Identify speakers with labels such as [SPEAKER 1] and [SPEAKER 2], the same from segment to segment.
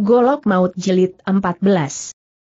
[SPEAKER 1] Golok Maut Jelit 14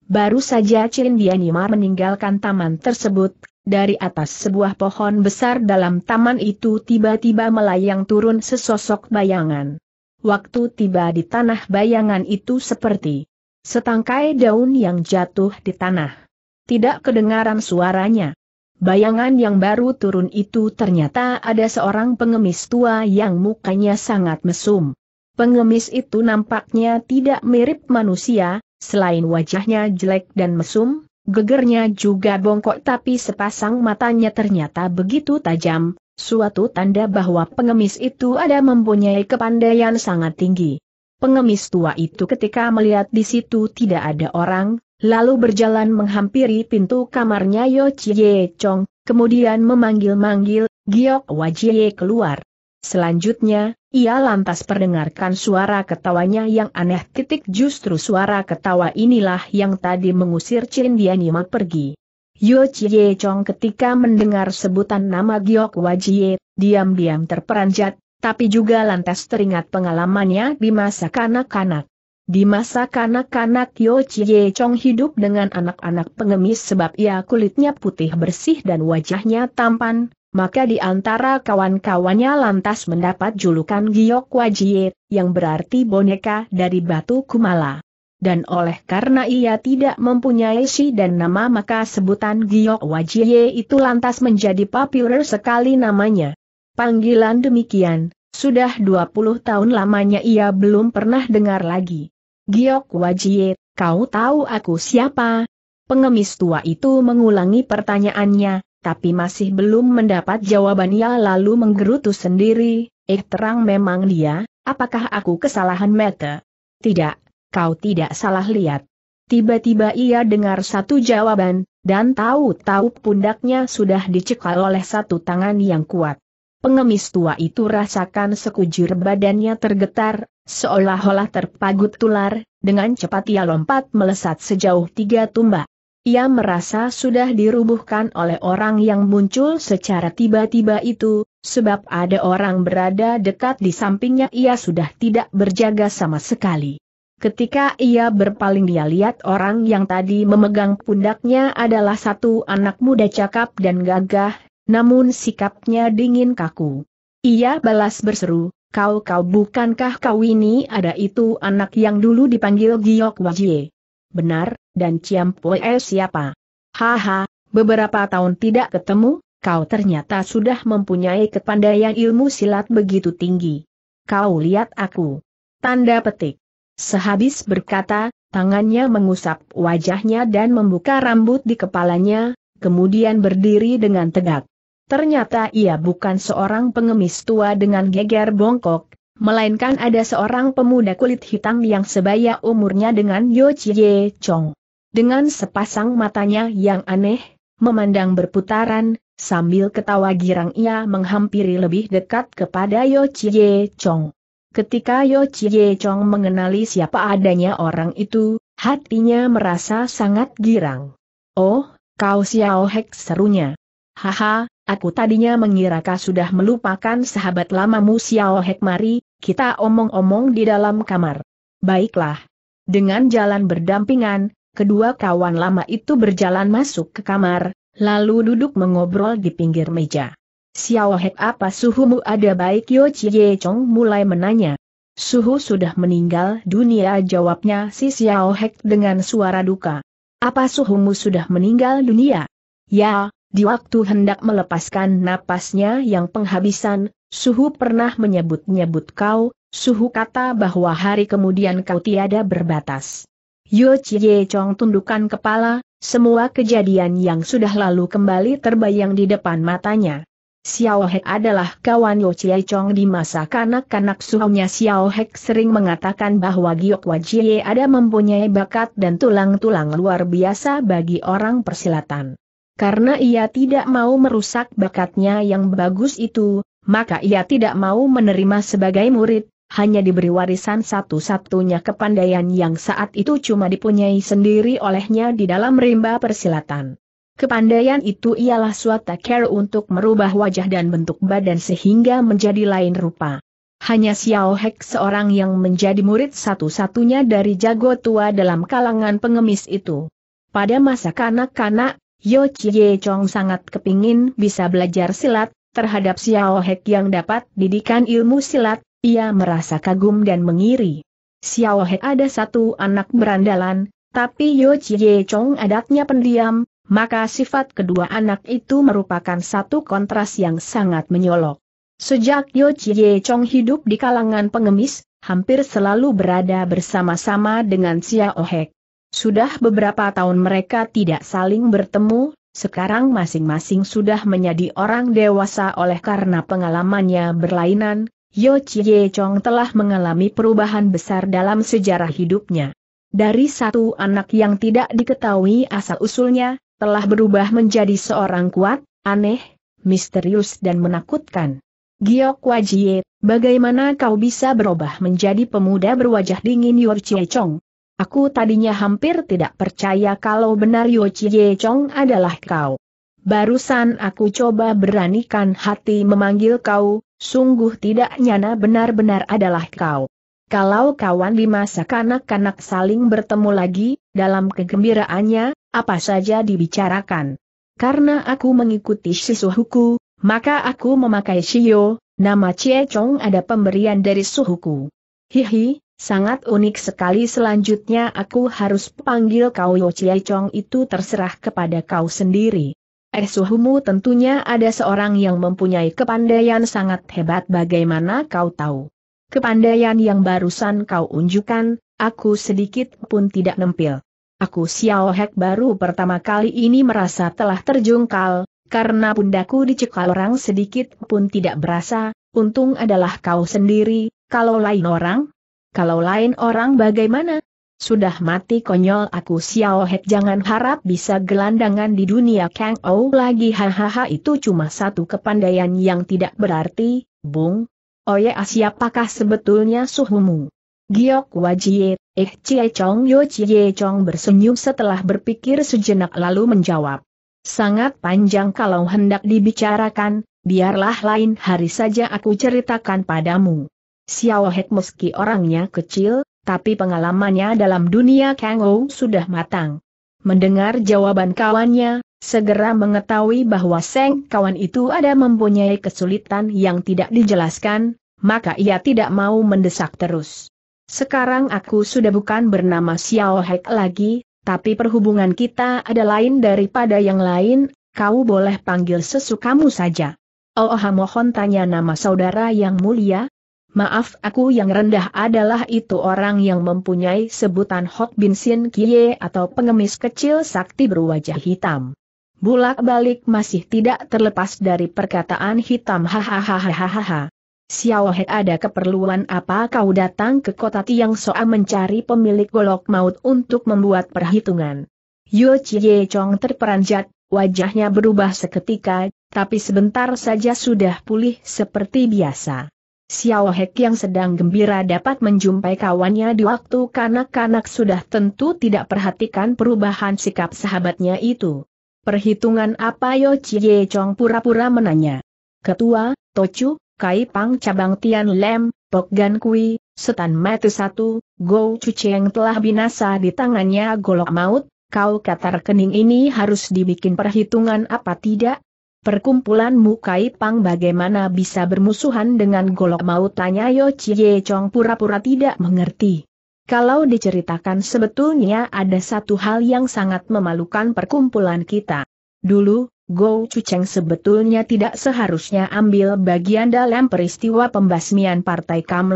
[SPEAKER 1] Baru saja Cindianima meninggalkan taman tersebut, dari atas sebuah pohon besar dalam taman itu tiba-tiba melayang turun sesosok bayangan. Waktu tiba di tanah bayangan itu seperti setangkai daun yang jatuh di tanah. Tidak kedengaran suaranya. Bayangan yang baru turun itu ternyata ada seorang pengemis tua yang mukanya sangat mesum. Pengemis itu nampaknya tidak mirip manusia, selain wajahnya jelek dan mesum, gegernya juga bongkok tapi sepasang matanya ternyata begitu tajam, suatu tanda bahwa pengemis itu ada mempunyai kepandaian sangat tinggi. Pengemis tua itu ketika melihat di situ tidak ada orang, lalu berjalan menghampiri pintu kamarnya Yo Chie Chong, kemudian memanggil-manggil, Giok Wajie keluar. Selanjutnya, ia lantas perdengarkan suara ketawanya yang aneh titik justru suara ketawa inilah yang tadi mengusir Chin Dianima pergi. Yo Chie Chong ketika mendengar sebutan nama Giok Wajie, diam-diam terperanjat, tapi juga lantas teringat pengalamannya di masa kanak-kanak. Di masa kanak-kanak Yo Chie Chong hidup dengan anak-anak pengemis sebab ia kulitnya putih bersih dan wajahnya tampan, maka di antara kawan-kawannya lantas mendapat julukan Giok Wajie, yang berarti boneka dari batu kumala. Dan oleh karena ia tidak mempunyai si dan nama maka sebutan Giok Wajie itu lantas menjadi populer sekali namanya. Panggilan demikian, sudah 20 tahun lamanya ia belum pernah dengar lagi. Giok Wajie, kau tahu aku siapa? Pengemis tua itu mengulangi pertanyaannya, tapi masih belum mendapat jawaban ia lalu menggerutu sendiri, eh terang memang dia, apakah aku kesalahan mata? Tidak, kau tidak salah lihat. Tiba-tiba ia dengar satu jawaban, dan tahu-tahu pundaknya sudah dicekal oleh satu tangan yang kuat. Pengemis tua itu rasakan sekujur badannya tergetar, seolah-olah terpagut tular, dengan cepat ia lompat melesat sejauh tiga tumbak. Ia merasa sudah dirubuhkan oleh orang yang muncul secara tiba-tiba itu, sebab ada orang berada dekat di sampingnya ia sudah tidak berjaga sama sekali. Ketika ia berpaling dia lihat orang yang tadi memegang pundaknya adalah satu anak muda cakap dan gagah, namun sikapnya dingin kaku. Ia balas berseru, kau kau bukankah kau ini ada itu anak yang dulu dipanggil Giok Wajie? Benar, dan Ciam Poe siapa? Haha, beberapa tahun tidak ketemu, kau ternyata sudah mempunyai kepandaian ilmu silat begitu tinggi. Kau lihat aku. Tanda petik. Sehabis berkata, tangannya mengusap wajahnya dan membuka rambut di kepalanya, kemudian berdiri dengan tegak. Ternyata ia bukan seorang pengemis tua dengan geger bongkok, melainkan ada seorang pemuda kulit hitam yang sebaya umurnya dengan Yo Chie Chong. Dengan sepasang matanya yang aneh, memandang berputaran, sambil ketawa girang ia menghampiri lebih dekat kepada Yo Chie Chong. Ketika Yo Chie Chong mengenali siapa adanya orang itu, hatinya merasa sangat girang. Oh, kau Xiao Hek serunya. Haha, aku tadinya mengira kau sudah melupakan sahabat lamamu Xiao Hek mari, kita omong-omong di dalam kamar. Baiklah. Dengan jalan berdampingan, Kedua kawan lama itu berjalan masuk ke kamar, lalu duduk mengobrol di pinggir meja. Xiao Hek apa suhumu ada baik Yo Chie Chong mulai menanya. Suhu sudah meninggal dunia jawabnya si Xiao Hek dengan suara duka. Apa suhumu sudah meninggal dunia? Ya, di waktu hendak melepaskan napasnya yang penghabisan, Suhu pernah menyebut-nyebut kau, Suhu kata bahwa hari kemudian kau tiada berbatas. Yo Chie Chong tundukkan kepala, semua kejadian yang sudah lalu kembali terbayang di depan matanya. Xiao He adalah kawan Yo Chie Chong di masa kanak-kanak suhunya Xiao He sering mengatakan bahwa Giok Wajie ada mempunyai bakat dan tulang-tulang luar biasa bagi orang persilatan. Karena ia tidak mau merusak bakatnya yang bagus itu, maka ia tidak mau menerima sebagai murid, hanya diberi warisan satu-satunya kepandaian yang saat itu cuma dipunyai sendiri olehnya di dalam rimba persilatan. Kepandaian itu ialah suatu care untuk merubah wajah dan bentuk badan sehingga menjadi lain rupa. Hanya Xiao Hek seorang yang menjadi murid satu-satunya dari jago tua dalam kalangan pengemis itu. Pada masa kanak-kanak, Yo Chie Chong sangat kepingin bisa belajar silat, terhadap Xiao Hek yang dapat didikan ilmu silat, ia merasa kagum dan mengiri. Xiao He ada satu anak berandalan, tapi Yo Chie Chong adatnya pendiam, maka sifat kedua anak itu merupakan satu kontras yang sangat menyolok. Sejak Yo Chie Chong hidup di kalangan pengemis, hampir selalu berada bersama-sama dengan Xiao He. Sudah beberapa tahun mereka tidak saling bertemu, sekarang masing-masing sudah menjadi orang dewasa oleh karena pengalamannya berlainan, Yo Chie Chong telah mengalami perubahan besar dalam sejarah hidupnya. Dari satu anak yang tidak diketahui asal-usulnya, telah berubah menjadi seorang kuat, aneh, misterius dan menakutkan. Giok Wajie, bagaimana kau bisa berubah menjadi pemuda berwajah dingin Yo Chie Chong? Aku tadinya hampir tidak percaya kalau benar Yo Chie Chong adalah kau. Barusan aku coba beranikan hati memanggil kau, Sungguh tidak nyana benar-benar adalah kau. Kalau kawan di masa kanak kanak saling bertemu lagi, dalam kegembiraannya, apa saja dibicarakan. Karena aku mengikuti sisuhuku, maka aku memakai shio, nama Cie Chong ada pemberian dari suhuku. Hihi, sangat unik sekali selanjutnya aku harus panggil kau Yo Cie Chong itu terserah kepada kau sendiri. Eh suhumu tentunya ada seorang yang mempunyai kepandaian sangat hebat bagaimana kau tahu. Kepandaian yang barusan kau unjukkan, aku sedikit pun tidak nempil. Aku Xiao Hek baru pertama kali ini merasa telah terjungkal, karena pundaku dicekal orang sedikit pun tidak berasa, untung adalah kau sendiri, kalau lain orang? Kalau lain orang bagaimana? Sudah mati konyol aku Xiao Hek jangan harap bisa gelandangan di dunia Kang Ou lagi hahaha itu cuma satu kepandaian yang tidak berarti, Bung. Oh ya siapakah sebetulnya suhumu? Giok Wajie, Eh Cie Chong Yo Cie Chong bersenyum setelah berpikir sejenak lalu menjawab. Sangat panjang kalau hendak dibicarakan, biarlah lain hari saja aku ceritakan padamu. Xiao Hek meski orangnya kecil, tapi pengalamannya dalam dunia Kang Ou sudah matang. Mendengar jawaban kawannya, segera mengetahui bahwa Seng kawan itu ada mempunyai kesulitan yang tidak dijelaskan, maka ia tidak mau mendesak terus. Sekarang aku sudah bukan bernama Xiao Hek lagi, tapi perhubungan kita ada lain daripada yang lain, kau boleh panggil sesukamu saja. Oh, oh mohon tanya nama saudara yang mulia, Maaf aku yang rendah adalah itu orang yang mempunyai sebutan Hok Bin Sin Kie atau pengemis kecil sakti berwajah hitam. Bulak-balik masih tidak terlepas dari perkataan hitam hahaha. Xiao He ada keperluan apa kau datang ke kota Tiang Soa mencari pemilik golok maut untuk membuat perhitungan. Yu Chie Chong terperanjat, wajahnya berubah seketika, tapi sebentar saja sudah pulih seperti biasa. Xiao Hek yang sedang gembira dapat menjumpai kawannya di waktu kanak-kanak sudah tentu tidak perhatikan perubahan sikap sahabatnya itu. Perhitungan apa Yo Chie Chong pura-pura menanya. Ketua, Tochu, Kai Pang Cabang Tian Lem, Pok Gan Kui, Setan Mati Satu, Go Chu Cheng telah binasa di tangannya golok maut, kau kata kening ini harus dibikin perhitungan apa tidak? Perkumpulan Mukai Pang bagaimana bisa bermusuhan dengan golok maut tanya Yo Chie Chong pura-pura tidak mengerti. Kalau diceritakan sebetulnya ada satu hal yang sangat memalukan perkumpulan kita. Dulu, Go Chucheng sebetulnya tidak seharusnya ambil bagian dalam peristiwa pembasmian Partai Kam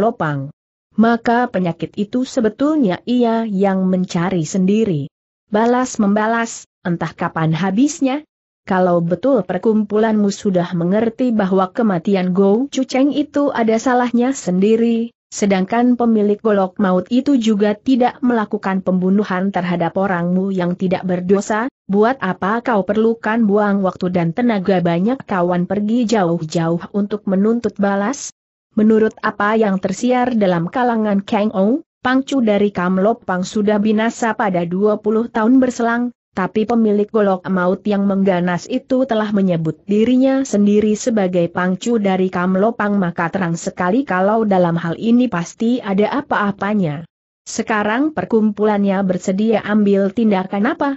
[SPEAKER 1] Maka penyakit itu sebetulnya ia yang mencari sendiri. Balas membalas, entah kapan habisnya, kalau betul perkumpulanmu sudah mengerti bahwa kematian Go Cuceng itu ada salahnya sendiri, sedangkan pemilik golok maut itu juga tidak melakukan pembunuhan terhadap orangmu yang tidak berdosa, buat apa kau perlukan buang waktu dan tenaga banyak kawan pergi jauh-jauh untuk menuntut balas? Menurut apa yang tersiar dalam kalangan Kang Ou, Pangcu dari Kamlop Pang sudah binasa pada 20 tahun berselang, tapi pemilik golok maut yang mengganas itu telah menyebut dirinya sendiri sebagai pangcu dari Kamlopang maka terang sekali kalau dalam hal ini pasti ada apa-apanya. Sekarang perkumpulannya bersedia ambil tindakan apa?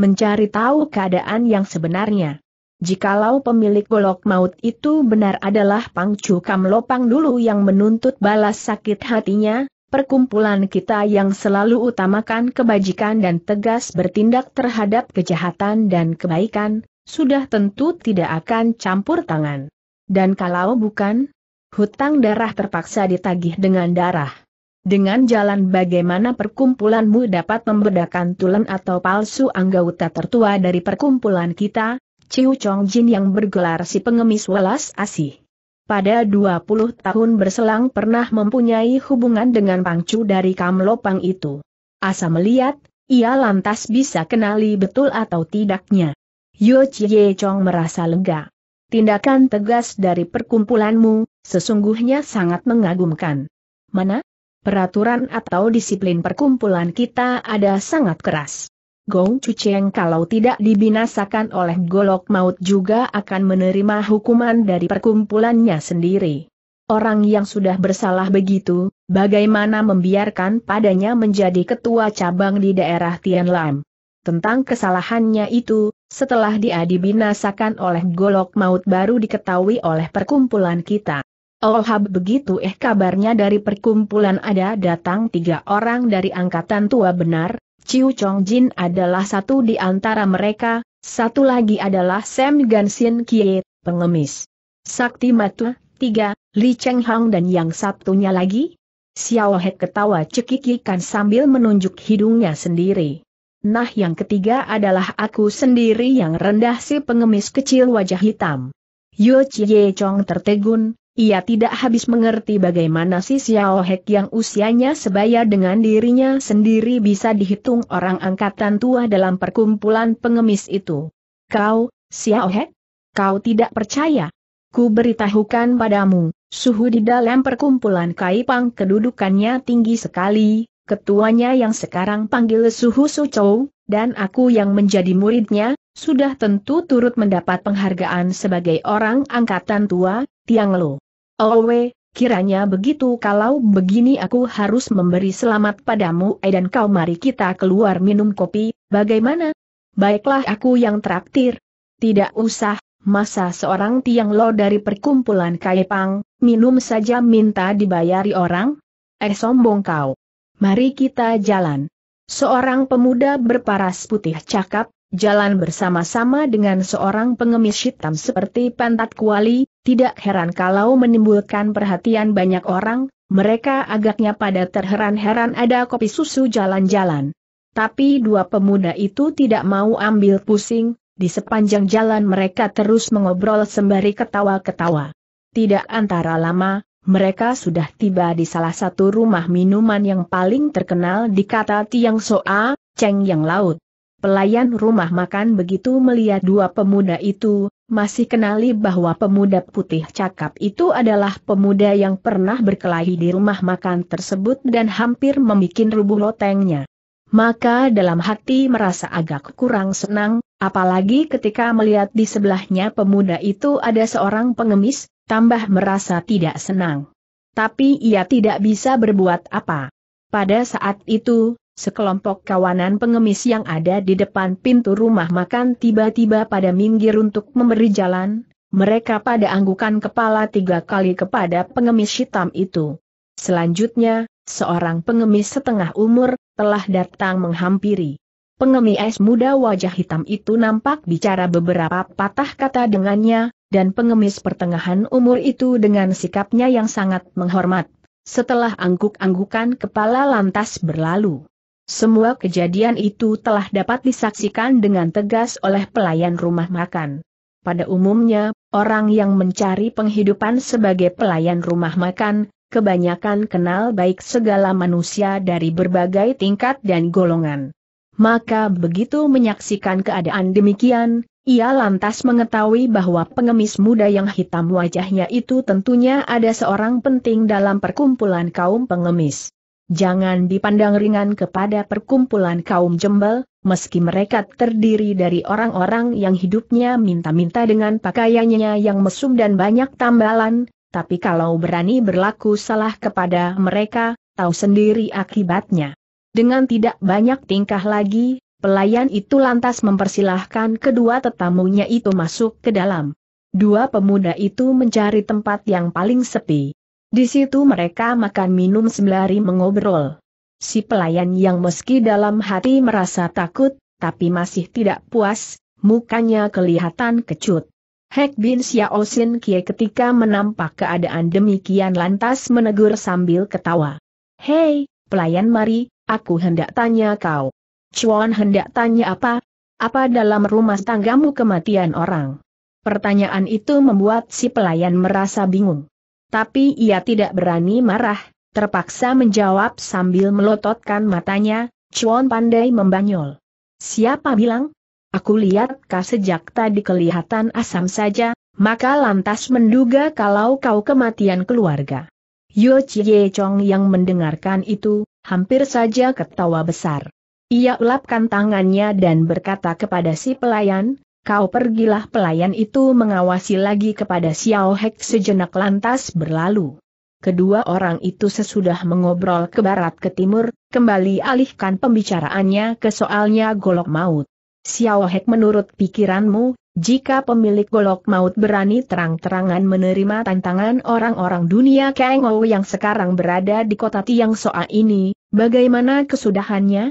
[SPEAKER 1] Mencari tahu keadaan yang sebenarnya. Jikalau pemilik golok maut itu benar adalah pangcu Kamlopang dulu yang menuntut balas sakit hatinya, Perkumpulan kita yang selalu utamakan kebajikan dan tegas bertindak terhadap kejahatan dan kebaikan, sudah tentu tidak akan campur tangan. Dan kalau bukan, hutang darah terpaksa ditagih dengan darah. Dengan jalan bagaimana perkumpulanmu dapat membedakan tulen atau palsu anggota tertua dari perkumpulan kita, Ciu Chong Jin yang bergelar si pengemis welas asih pada 20 tahun berselang pernah mempunyai hubungan dengan pangcu dari Kamlopang itu. Asa melihat, ia lantas bisa kenali betul atau tidaknya. Yo Chie Chong merasa lega. Tindakan tegas dari perkumpulanmu, sesungguhnya sangat mengagumkan. Mana? Peraturan atau disiplin perkumpulan kita ada sangat keras. Gong Cucieng kalau tidak dibinasakan oleh golok maut juga akan menerima hukuman dari perkumpulannya sendiri. Orang yang sudah bersalah begitu, bagaimana membiarkan padanya menjadi ketua cabang di daerah Tianlam. Tentang kesalahannya itu, setelah dia dibinasakan oleh golok maut baru diketahui oleh perkumpulan kita. Ohab oh, begitu eh kabarnya dari perkumpulan ada datang tiga orang dari angkatan tua benar, Chiu Chong Jin adalah satu di antara mereka, satu lagi adalah Sam Gansin Kie, pengemis. Sakti Matu, tiga, Li Cheng Hang dan yang satunya lagi? Xiao He ketawa cekikikan sambil menunjuk hidungnya sendiri. Nah yang ketiga adalah aku sendiri yang rendah si pengemis kecil wajah hitam. Yu Chie Chong tertegun, ia tidak habis mengerti bagaimana si Xiao Hek yang usianya sebaya dengan dirinya sendiri bisa dihitung orang angkatan tua dalam perkumpulan pengemis itu. Kau, Xiao Hek? Kau tidak percaya? Ku beritahukan padamu, suhu di dalam perkumpulan Kai Pang kedudukannya tinggi sekali, ketuanya yang sekarang panggil suhu Sucou, dan aku yang menjadi muridnya, sudah tentu turut mendapat penghargaan sebagai orang angkatan tua, Tiang Lu. Owe, kiranya begitu kalau begini aku harus memberi selamat padamu eh dan kau mari kita keluar minum kopi, bagaimana? Baiklah aku yang traktir. Tidak usah, masa seorang tiang lo dari perkumpulan Kaipang, minum saja minta dibayari orang? Eh sombong kau. Mari kita jalan. Seorang pemuda berparas putih cakap, jalan bersama-sama dengan seorang pengemis hitam seperti pantat kuali, tidak heran kalau menimbulkan perhatian banyak orang, mereka agaknya pada terheran-heran ada kopi susu jalan-jalan. Tapi dua pemuda itu tidak mau ambil pusing, di sepanjang jalan mereka terus mengobrol sembari ketawa-ketawa. Tidak antara lama, mereka sudah tiba di salah satu rumah minuman yang paling terkenal di kata Tiang Soa, Cheng Yang Laut. Pelayan rumah makan begitu melihat dua pemuda itu, masih kenali bahwa pemuda putih cakap itu adalah pemuda yang pernah berkelahi di rumah makan tersebut dan hampir membuat rubuh lotengnya. Maka dalam hati merasa agak kurang senang, apalagi ketika melihat di sebelahnya pemuda itu ada seorang pengemis, tambah merasa tidak senang. Tapi ia tidak bisa berbuat apa. Pada saat itu, Sekelompok kawanan pengemis yang ada di depan pintu rumah makan tiba-tiba pada minggir untuk memberi jalan, mereka pada anggukan kepala tiga kali kepada pengemis hitam itu. Selanjutnya, seorang pengemis setengah umur, telah datang menghampiri. Pengemis muda wajah hitam itu nampak bicara beberapa patah kata dengannya, dan pengemis pertengahan umur itu dengan sikapnya yang sangat menghormat. Setelah angguk-anggukan kepala lantas berlalu. Semua kejadian itu telah dapat disaksikan dengan tegas oleh pelayan rumah makan. Pada umumnya, orang yang mencari penghidupan sebagai pelayan rumah makan, kebanyakan kenal baik segala manusia dari berbagai tingkat dan golongan. Maka begitu menyaksikan keadaan demikian, ia lantas mengetahui bahwa pengemis muda yang hitam wajahnya itu tentunya ada seorang penting dalam perkumpulan kaum pengemis. Jangan dipandang ringan kepada perkumpulan kaum jembel, meski mereka terdiri dari orang-orang yang hidupnya minta-minta dengan pakaiannya yang mesum dan banyak tambalan, tapi kalau berani berlaku salah kepada mereka, tahu sendiri akibatnya. Dengan tidak banyak tingkah lagi, pelayan itu lantas mempersilahkan kedua tetamunya itu masuk ke dalam. Dua pemuda itu mencari tempat yang paling sepi. Di situ mereka makan minum sembari mengobrol. Si pelayan yang meski dalam hati merasa takut, tapi masih tidak puas, mukanya kelihatan kecut. Hek Bin Xiao Xin Kie ketika menampak keadaan demikian lantas menegur sambil ketawa. Hei, pelayan mari, aku hendak tanya kau. Chuan hendak tanya apa? Apa dalam rumah tanggamu kematian orang? Pertanyaan itu membuat si pelayan merasa bingung. Tapi ia tidak berani marah, terpaksa menjawab sambil melototkan matanya, Chuan pandai membanyol. Siapa bilang? Aku lihat kau sejak tadi kelihatan asam saja, maka lantas menduga kalau kau kematian keluarga. Yo Chie Chong yang mendengarkan itu, hampir saja ketawa besar. Ia ulapkan tangannya dan berkata kepada si pelayan, Kau pergilah pelayan itu mengawasi lagi kepada Xiao Hek sejenak lantas berlalu. Kedua orang itu sesudah mengobrol ke barat ke timur, kembali alihkan pembicaraannya ke soalnya golok maut. Xiao Hek menurut pikiranmu, jika pemilik golok maut berani terang-terangan menerima tantangan orang-orang dunia Kengou yang sekarang berada di kota Tiang Soa ini, bagaimana kesudahannya?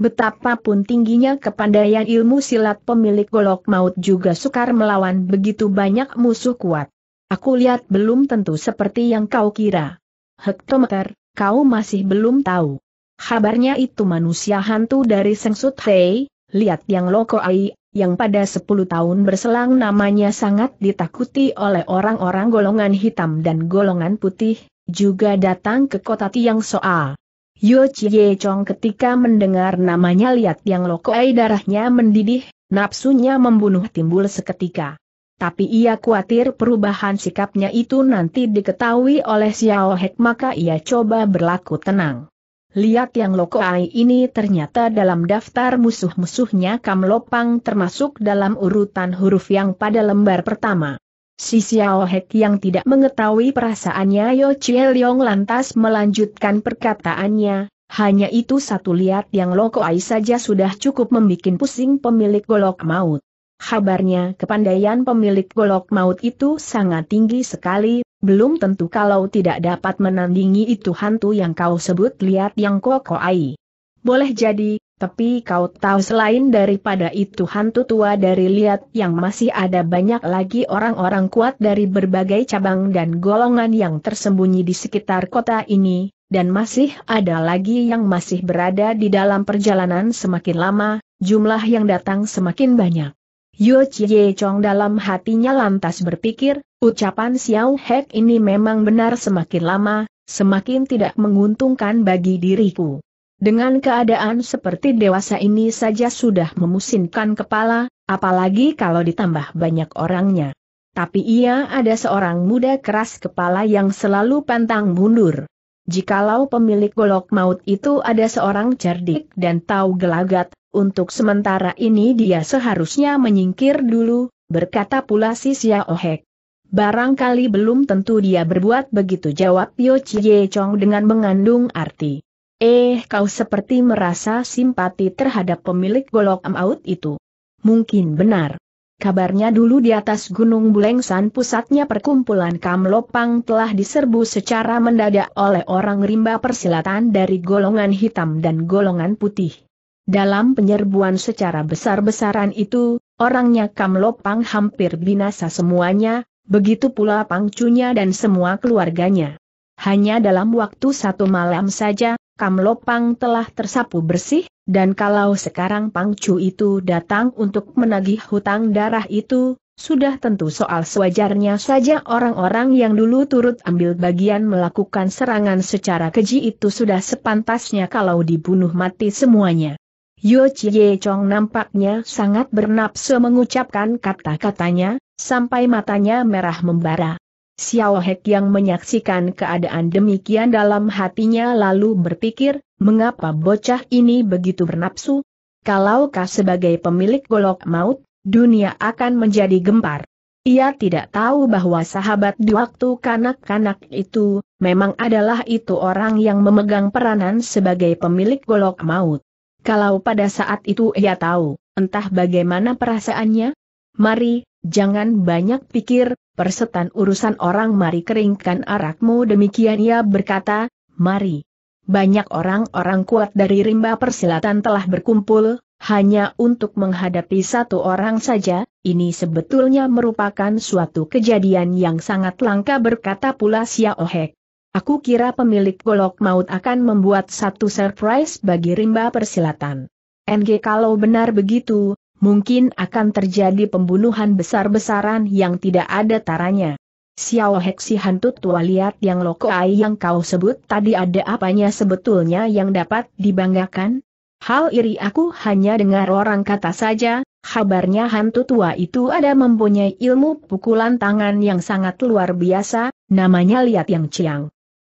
[SPEAKER 1] Betapapun tingginya kepandaian ilmu silat pemilik golok maut juga sukar melawan begitu banyak musuh kuat. Aku lihat belum tentu seperti yang kau kira. Hektometer, kau masih belum tahu. Kabarnya itu manusia hantu dari Sengsut Hei, lihat yang Loko Ai, yang pada 10 tahun berselang namanya sangat ditakuti oleh orang-orang golongan hitam dan golongan putih, juga datang ke kota Tiang Soa. Yo Chie Chong ketika mendengar namanya lihat yang lokoai darahnya mendidih, nafsunya membunuh timbul seketika. Tapi ia khawatir perubahan sikapnya itu nanti diketahui oleh Xiao Hek maka ia coba berlaku tenang. Lihat yang Lokoai ini ternyata dalam daftar musuh-musuhnya Kam Lopang termasuk dalam urutan huruf yang pada lembar pertama. Si Xiao Hek yang tidak mengetahui perasaannya Yo Chie Leong lantas melanjutkan perkataannya, hanya itu satu lihat yang Loko Ai saja sudah cukup membuat pusing pemilik golok maut. Kabarnya kepandaian pemilik golok maut itu sangat tinggi sekali, belum tentu kalau tidak dapat menandingi itu hantu yang kau sebut lihat yang Koko Ai. Boleh jadi, tapi kau tahu selain daripada itu hantu tua dari liat yang masih ada banyak lagi orang-orang kuat dari berbagai cabang dan golongan yang tersembunyi di sekitar kota ini, dan masih ada lagi yang masih berada di dalam perjalanan semakin lama, jumlah yang datang semakin banyak. Yu Chie Chong dalam hatinya lantas berpikir, ucapan Xiao Hek ini memang benar semakin lama, semakin tidak menguntungkan bagi diriku. Dengan keadaan seperti dewasa ini saja sudah memusinkan kepala, apalagi kalau ditambah banyak orangnya. Tapi ia ada seorang muda keras kepala yang selalu pantang mundur. Jikalau pemilik golok maut itu ada seorang cerdik dan tahu gelagat, untuk sementara ini dia seharusnya menyingkir dulu, berkata pula si Ohek. Barangkali belum tentu dia berbuat begitu jawab Yo Chie Chong dengan mengandung arti. Eh, kau seperti merasa simpati terhadap pemilik golok amaut itu. Mungkin benar. Kabarnya dulu di atas Gunung Bulengsan pusatnya perkumpulan Kamlopang telah diserbu secara mendadak oleh orang rimba persilatan dari golongan hitam dan golongan putih. Dalam penyerbuan secara besar-besaran itu, orangnya Kamlopang hampir binasa semuanya, begitu pula Pangcunya dan semua keluarganya. Hanya dalam waktu satu malam saja, Kamlopang telah tersapu bersih, dan kalau sekarang Pangcu itu datang untuk menagih hutang darah itu, sudah tentu soal sewajarnya saja orang-orang yang dulu turut ambil bagian melakukan serangan secara keji itu sudah sepantasnya kalau dibunuh mati semuanya. Yo Chie Chong nampaknya sangat bernapsu mengucapkan kata-katanya, sampai matanya merah membara. Xiao Hek yang menyaksikan keadaan demikian dalam hatinya lalu berpikir, mengapa bocah ini begitu bernapsu? Kalaukah sebagai pemilik golok maut, dunia akan menjadi gempar. Ia tidak tahu bahwa sahabat di waktu kanak-kanak itu, memang adalah itu orang yang memegang peranan sebagai pemilik golok maut. Kalau pada saat itu ia tahu, entah bagaimana perasaannya? Mari, jangan banyak pikir, persetan urusan orang mari keringkan arakmu demikian ia berkata, mari. Banyak orang-orang kuat dari rimba persilatan telah berkumpul, hanya untuk menghadapi satu orang saja, ini sebetulnya merupakan suatu kejadian yang sangat langka berkata pula Sia Ohek. Aku kira pemilik golok maut akan membuat satu surprise bagi rimba persilatan. NG kalau benar begitu, mungkin akan terjadi pembunuhan besar-besaran yang tidak ada taranya. Xiao Heksi hantu tua lihat yang lokoai yang kau sebut tadi ada apanya sebetulnya yang dapat dibanggakan? Hal iri aku hanya dengar orang kata saja, kabarnya hantu tua itu ada mempunyai ilmu pukulan tangan yang sangat luar biasa, namanya lihat Yang Ciang.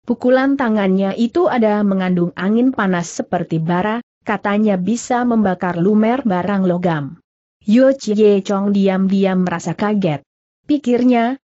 [SPEAKER 1] Pukulan tangannya itu ada mengandung angin panas seperti bara, katanya bisa membakar lumer barang logam. Yo Chie Chong diam-diam merasa kaget. Pikirnya,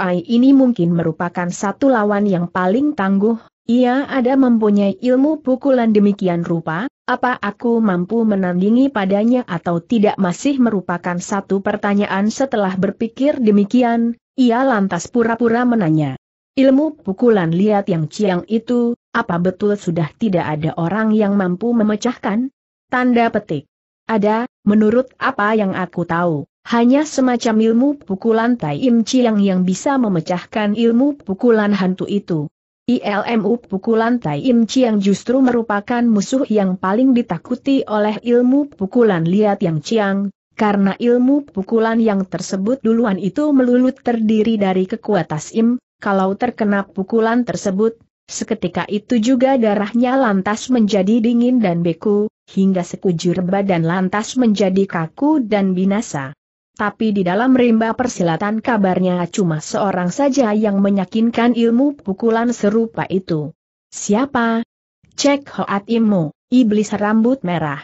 [SPEAKER 1] Ai ini mungkin merupakan satu lawan yang paling tangguh, ia ada mempunyai ilmu pukulan demikian rupa, apa aku mampu menandingi padanya atau tidak masih merupakan satu pertanyaan setelah berpikir demikian, ia lantas pura-pura menanya. Ilmu pukulan liat yang ciang itu, apa betul sudah tidak ada orang yang mampu memecahkan? Tanda petik. Ada, menurut apa yang aku tahu, hanya semacam ilmu pukulan Tai Im Chiang yang bisa memecahkan ilmu pukulan hantu itu. ILMU pukulan Tai Im Chiang justru merupakan musuh yang paling ditakuti oleh ilmu pukulan Liat Yang Chiang, karena ilmu pukulan yang tersebut duluan itu melulut terdiri dari kekuatan Im, kalau terkena pukulan tersebut, seketika itu juga darahnya lantas menjadi dingin dan beku, hingga sekujur badan lantas menjadi kaku dan binasa. Tapi di dalam rimba persilatan kabarnya cuma seorang saja yang menyakinkan ilmu pukulan serupa itu. Siapa? Cek Hoat Imu, iblis rambut merah.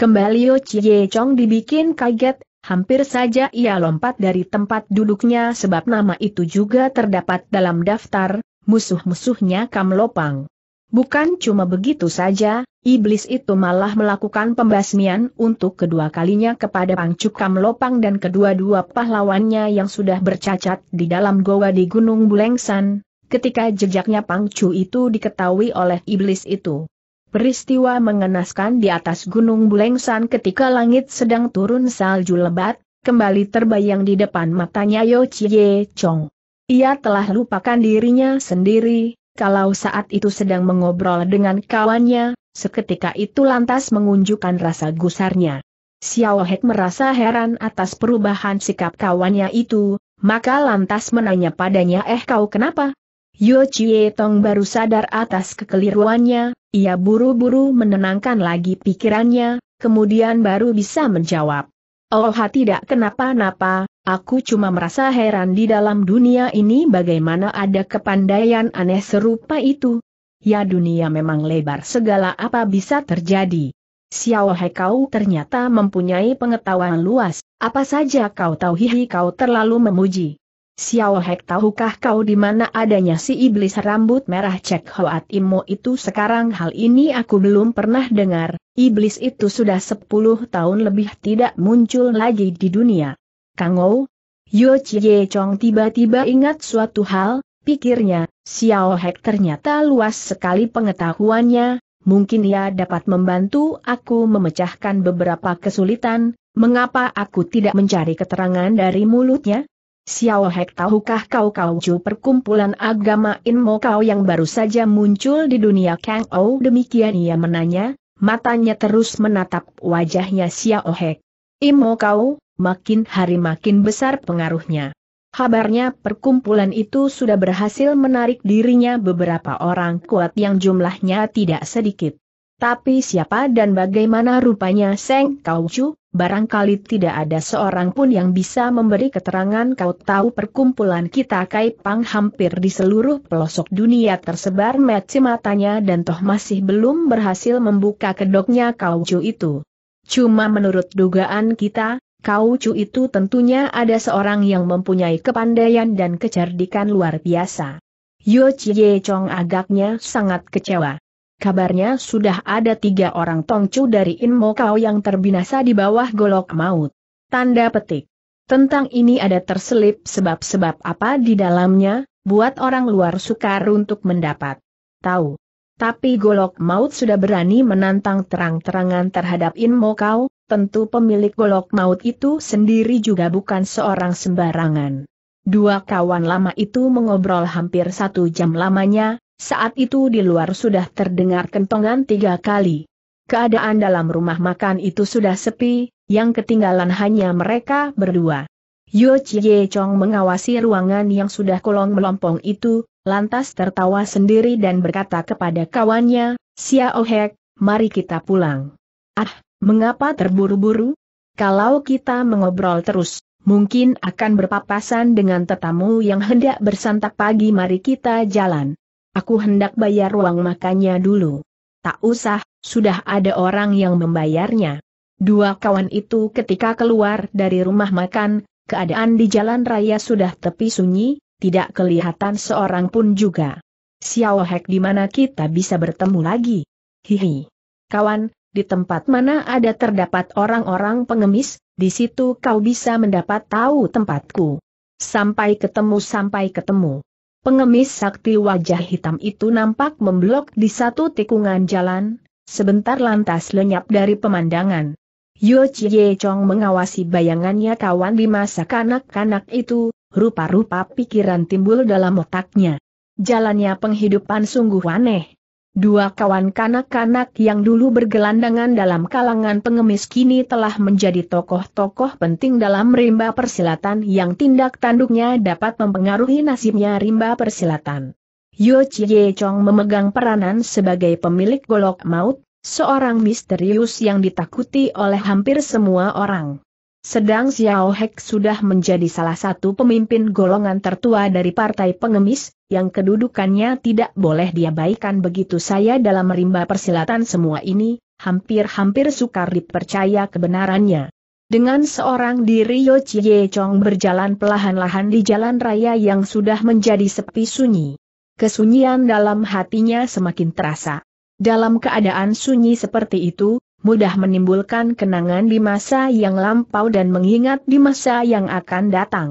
[SPEAKER 1] Kembali Yo Chie Chong dibikin kaget, hampir saja ia lompat dari tempat duduknya sebab nama itu juga terdapat dalam daftar, musuh-musuhnya Kam Lopang. Bukan cuma begitu saja, iblis itu malah melakukan pembasmian untuk kedua kalinya kepada Cukam Lopang dan kedua-dua pahlawannya yang sudah bercacat di dalam goa di Gunung Bulengsan, ketika jejaknya Pangcu itu diketahui oleh iblis itu. Peristiwa mengenaskan di atas Gunung Bulengsan ketika langit sedang turun salju lebat, kembali terbayang di depan matanya Yo Chie Chong. Ia telah lupakan dirinya sendiri, kalau saat itu sedang mengobrol dengan kawannya, seketika itu lantas mengunjukkan rasa gusarnya. Xiao Hek merasa heran atas perubahan sikap kawannya itu, maka lantas menanya padanya eh kau kenapa? Yu Chie Tong baru sadar atas kekeliruannya, ia buru-buru menenangkan lagi pikirannya, kemudian baru bisa menjawab. Oh tidak kenapa-napa, Aku cuma merasa heran di dalam dunia ini bagaimana ada kepandaian aneh serupa itu. Ya dunia memang lebar segala apa bisa terjadi. Xiao He kau ternyata mempunyai pengetahuan luas, apa saja kau tahu hihi kau terlalu memuji. Xiao He tahukah kau di mana adanya si iblis rambut merah cek Hoat Imo itu sekarang hal ini aku belum pernah dengar, iblis itu sudah 10 tahun lebih tidak muncul lagi di dunia. Kang Ou? Yo Chie Chong tiba-tiba ingat suatu hal, pikirnya, Xiao Hek ternyata luas sekali pengetahuannya, mungkin ia dapat membantu aku memecahkan beberapa kesulitan, mengapa aku tidak mencari keterangan dari mulutnya? Xiao Hek tahukah kau kau cu perkumpulan agama Inmo kau yang baru saja muncul di dunia Kang Ou demikian ia menanya, matanya terus menatap wajahnya Xiao Hek. Imo kau, makin hari makin besar pengaruhnya. Kabarnya perkumpulan itu sudah berhasil menarik dirinya beberapa orang kuat yang jumlahnya tidak sedikit. Tapi siapa dan bagaimana rupanya Seng Kaucu, barangkali tidak ada seorang pun yang bisa memberi keterangan kau tahu perkumpulan kita Pang hampir di seluruh pelosok dunia tersebar meci matanya dan toh masih belum berhasil membuka kedoknya Kaucu itu. Cuma menurut dugaan kita, Kau Cu itu tentunya ada seorang yang mempunyai kepandaian dan kecerdikan luar biasa. Yo Chie Chong agaknya sangat kecewa. Kabarnya sudah ada tiga orang tongcu dari Inmo Kau yang terbinasa di bawah golok maut. Tanda petik. Tentang ini ada terselip sebab-sebab apa di dalamnya, buat orang luar sukar untuk mendapat. Tahu. Tapi golok maut sudah berani menantang terang-terangan terhadap Inmo Kau, tentu pemilik golok maut itu sendiri juga bukan seorang sembarangan. Dua kawan lama itu mengobrol hampir satu jam lamanya, saat itu di luar sudah terdengar kentongan tiga kali. Keadaan dalam rumah makan itu sudah sepi, yang ketinggalan hanya mereka berdua. Yo Chie Chong mengawasi ruangan yang sudah kolong melompong itu, lantas tertawa sendiri dan berkata kepada kawannya, Xiao Ohek, mari kita pulang. Ah, Mengapa terburu-buru? Kalau kita mengobrol terus, mungkin akan berpapasan dengan tetamu yang hendak bersantap pagi mari kita jalan. Aku hendak bayar uang makannya dulu. Tak usah, sudah ada orang yang membayarnya. Dua kawan itu ketika keluar dari rumah makan, keadaan di jalan raya sudah tepi sunyi, tidak kelihatan seorang pun juga. Xiao di mana kita bisa bertemu lagi? Hihi. Kawan, di tempat mana ada terdapat orang-orang pengemis, di situ kau bisa mendapat tahu tempatku. Sampai ketemu sampai ketemu. Pengemis sakti wajah hitam itu nampak memblok di satu tikungan jalan, sebentar lantas lenyap dari pemandangan. Yo Chie Chong mengawasi bayangannya kawan di masa kanak-kanak itu, rupa-rupa pikiran timbul dalam otaknya. Jalannya penghidupan sungguh aneh, Dua kawan kanak-kanak yang dulu bergelandangan dalam kalangan pengemis kini telah menjadi tokoh-tokoh penting dalam rimba persilatan yang tindak tanduknya dapat mempengaruhi nasibnya rimba persilatan. Yo Chie Chong memegang peranan sebagai pemilik golok maut, seorang misterius yang ditakuti oleh hampir semua orang. Sedang Xiao Hek sudah menjadi salah satu pemimpin golongan tertua dari partai pengemis, yang kedudukannya tidak boleh diabaikan begitu saya dalam merimba persilatan semua ini, hampir-hampir sukar dipercaya kebenarannya. Dengan seorang diri Yo Chie Chong berjalan pelahan-lahan di jalan raya yang sudah menjadi sepi sunyi. Kesunyian dalam hatinya semakin terasa. Dalam keadaan sunyi seperti itu, mudah menimbulkan kenangan di masa yang lampau dan mengingat di masa yang akan datang.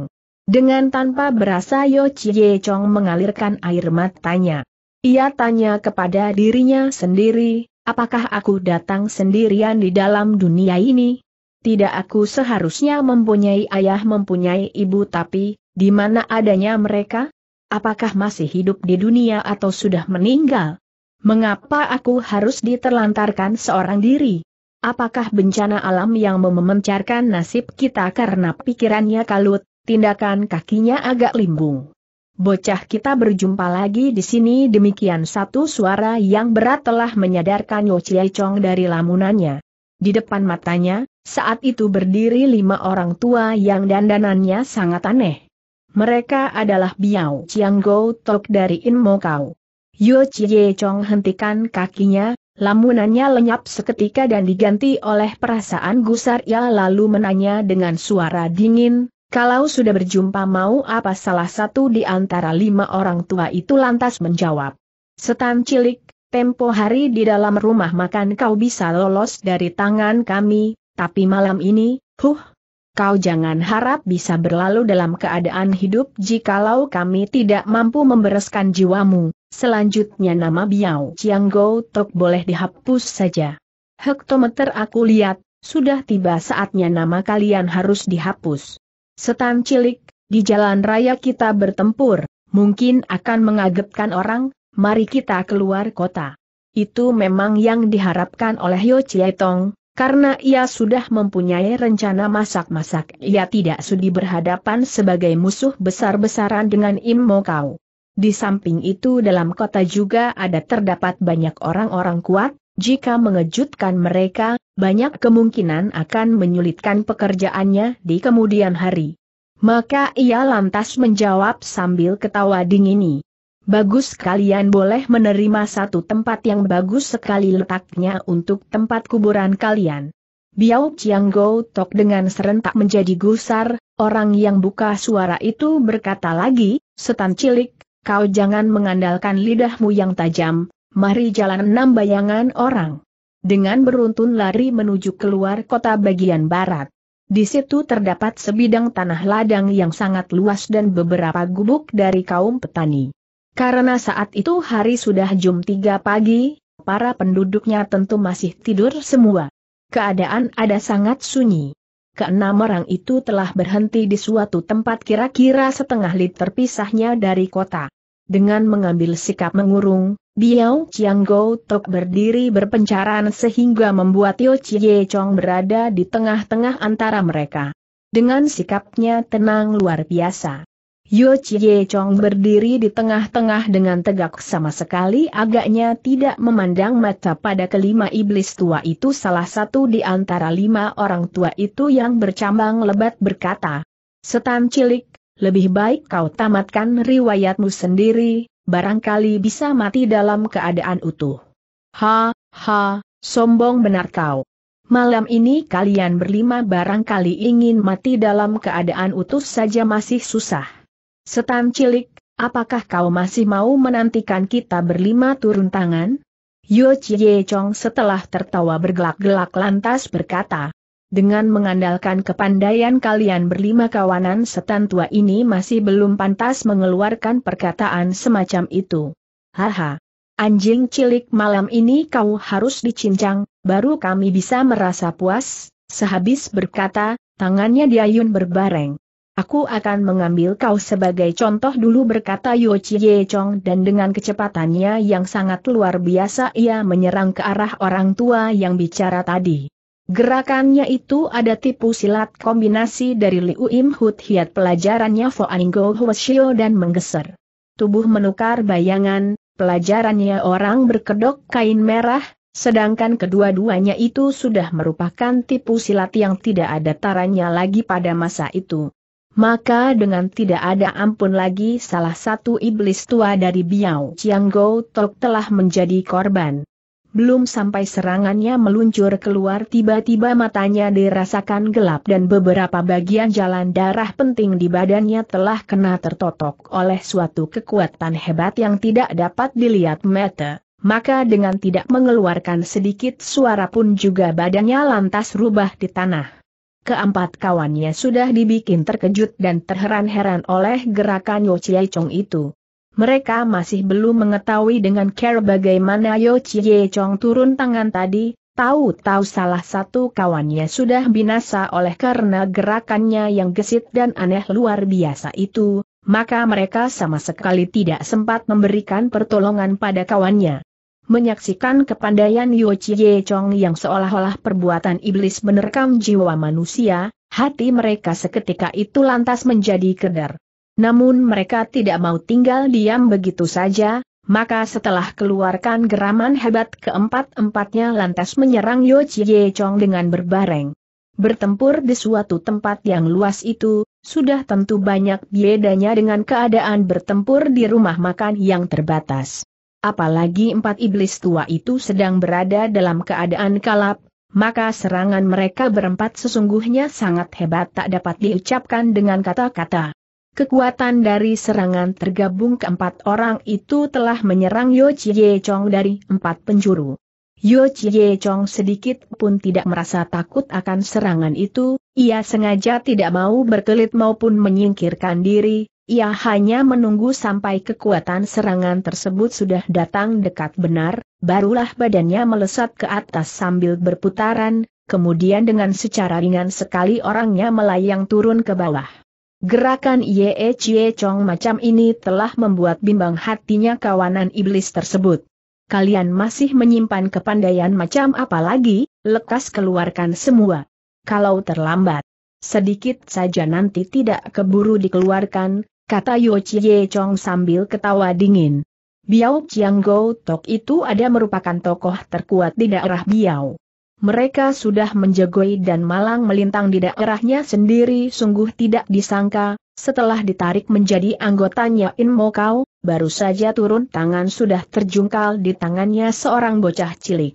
[SPEAKER 1] Dengan tanpa berasa Yo Chie Chong mengalirkan air matanya. Ia tanya kepada dirinya sendiri, apakah aku datang sendirian di dalam dunia ini? Tidak aku seharusnya mempunyai ayah mempunyai ibu tapi, di mana adanya mereka? Apakah masih hidup di dunia atau sudah meninggal? Mengapa aku harus diterlantarkan seorang diri? Apakah bencana alam yang memencarkan nasib kita karena pikirannya kalut, tindakan kakinya agak limbung? Bocah kita berjumpa lagi di sini demikian satu suara yang berat telah menyadarkan Yo Chie Chong dari lamunannya. Di depan matanya, saat itu berdiri lima orang tua yang dandanannya sangat aneh. Mereka adalah Biao Chiang Go Tok dari Inmo Kau. Yo Chie Chong hentikan kakinya, lamunannya lenyap seketika dan diganti oleh perasaan gusar ia lalu menanya dengan suara dingin, kalau sudah berjumpa mau apa salah satu di antara lima orang tua itu lantas menjawab. Setan cilik, tempo hari di dalam rumah makan kau bisa lolos dari tangan kami, tapi malam ini, huh, kau jangan harap bisa berlalu dalam keadaan hidup jikalau kami tidak mampu membereskan jiwamu, selanjutnya nama Biao Chiang Go Tok boleh dihapus saja. Hektometer aku lihat, sudah tiba saatnya nama kalian harus dihapus. Setan cilik, di jalan raya kita bertempur, mungkin akan mengagetkan orang, mari kita keluar kota. Itu memang yang diharapkan oleh Yo Tong karena ia sudah mempunyai rencana masak-masak. Ia tidak sudi berhadapan sebagai musuh besar-besaran dengan Im Mo Kau. Di samping itu dalam kota juga ada terdapat banyak orang-orang kuat, jika mengejutkan mereka, banyak kemungkinan akan menyulitkan pekerjaannya di kemudian hari. Maka ia lantas menjawab sambil ketawa dingini. Bagus kalian boleh menerima satu tempat yang bagus sekali letaknya untuk tempat kuburan kalian. Biao Chiang Tok dengan serentak menjadi gusar, orang yang buka suara itu berkata lagi, setan cilik, kau jangan mengandalkan lidahmu yang tajam, mari jalan enam bayangan orang. Dengan beruntun lari menuju keluar kota bagian barat. Di situ terdapat sebidang tanah ladang yang sangat luas dan beberapa gubuk dari kaum petani. Karena saat itu hari sudah jam 3 pagi, para penduduknya tentu masih tidur semua. Keadaan ada sangat sunyi. Keenam orang itu telah berhenti di suatu tempat kira-kira setengah lit terpisahnya dari kota. Dengan mengambil sikap mengurung, Biao Chianggo Tok berdiri berpencaran sehingga membuat Tio Chie Chong berada di tengah-tengah antara mereka. Dengan sikapnya tenang luar biasa. Yo Chie Chong berdiri di tengah-tengah dengan tegak sama sekali agaknya tidak memandang mata pada kelima iblis tua itu salah satu di antara lima orang tua itu yang bercambang lebat berkata, Setan cilik, lebih baik kau tamatkan riwayatmu sendiri, barangkali bisa mati dalam keadaan utuh. Ha, ha, sombong benar kau. Malam ini kalian berlima barangkali ingin mati dalam keadaan utuh saja masih susah. Setan cilik, apakah kau masih mau menantikan kita berlima turun tangan? Yo Chie Chong setelah tertawa bergelak-gelak lantas berkata, dengan mengandalkan kepandaian kalian berlima kawanan setan tua ini masih belum pantas mengeluarkan perkataan semacam itu. Haha. Anjing cilik malam ini kau harus dicincang, baru kami bisa merasa puas, sehabis berkata, tangannya diayun berbareng. Aku akan mengambil kau sebagai contoh dulu berkata Yo Chie Chong dan dengan kecepatannya yang sangat luar biasa ia menyerang ke arah orang tua yang bicara tadi. Gerakannya itu ada tipu silat kombinasi dari Liu Im Hut Hiat pelajarannya Fo Aninggo Huashio dan menggeser. Tubuh menukar bayangan, pelajarannya orang berkedok kain merah, sedangkan kedua-duanya itu sudah merupakan tipu silat yang tidak ada taranya lagi pada masa itu maka dengan tidak ada ampun lagi salah satu iblis tua dari Biao Chianggo Tok telah menjadi korban. Belum sampai serangannya meluncur keluar tiba-tiba matanya dirasakan gelap dan beberapa bagian jalan darah penting di badannya telah kena tertotok oleh suatu kekuatan hebat yang tidak dapat dilihat mata. Maka dengan tidak mengeluarkan sedikit suara pun juga badannya lantas rubah di tanah. Keempat kawannya sudah dibikin terkejut dan terheran-heran oleh gerakan Yo Chie Chong itu. Mereka masih belum mengetahui dengan care bagaimana Yo Chie Chong turun tangan tadi, tahu-tahu salah satu kawannya sudah binasa oleh karena gerakannya yang gesit dan aneh luar biasa itu, maka mereka sama sekali tidak sempat memberikan pertolongan pada kawannya menyaksikan kepandaian Yu Chie Chong yang seolah-olah perbuatan iblis menerkam jiwa manusia, hati mereka seketika itu lantas menjadi kedar. Namun mereka tidak mau tinggal diam begitu saja, maka setelah keluarkan geraman hebat keempat-empatnya lantas menyerang Yu Chie Chong dengan berbareng. Bertempur di suatu tempat yang luas itu, sudah tentu banyak bedanya dengan keadaan bertempur di rumah makan yang terbatas apalagi empat iblis tua itu sedang berada dalam keadaan kalap, maka serangan mereka berempat sesungguhnya sangat hebat tak dapat diucapkan dengan kata-kata. Kekuatan dari serangan tergabung keempat orang itu telah menyerang Yo Chie Chong dari empat penjuru. Yo Chie Chong sedikit pun tidak merasa takut akan serangan itu, ia sengaja tidak mau berkelit maupun menyingkirkan diri, ia hanya menunggu sampai kekuatan serangan tersebut sudah datang dekat benar, barulah badannya melesat ke atas sambil berputaran, kemudian dengan secara ringan sekali orangnya melayang turun ke bawah. Gerakan Ye Chie Chong macam ini telah membuat bimbang hatinya kawanan iblis tersebut. Kalian masih menyimpan kepandaian macam apa lagi, lekas keluarkan semua. Kalau terlambat, sedikit saja nanti tidak keburu dikeluarkan, kata Yo Chie Chong sambil ketawa dingin. Biao Chiang Go Tok itu ada merupakan tokoh terkuat di daerah Biao. Mereka sudah menjagoi dan malang melintang di daerahnya sendiri sungguh tidak disangka, setelah ditarik menjadi anggotanya In Mokau, baru saja turun tangan sudah terjungkal di tangannya seorang bocah cilik.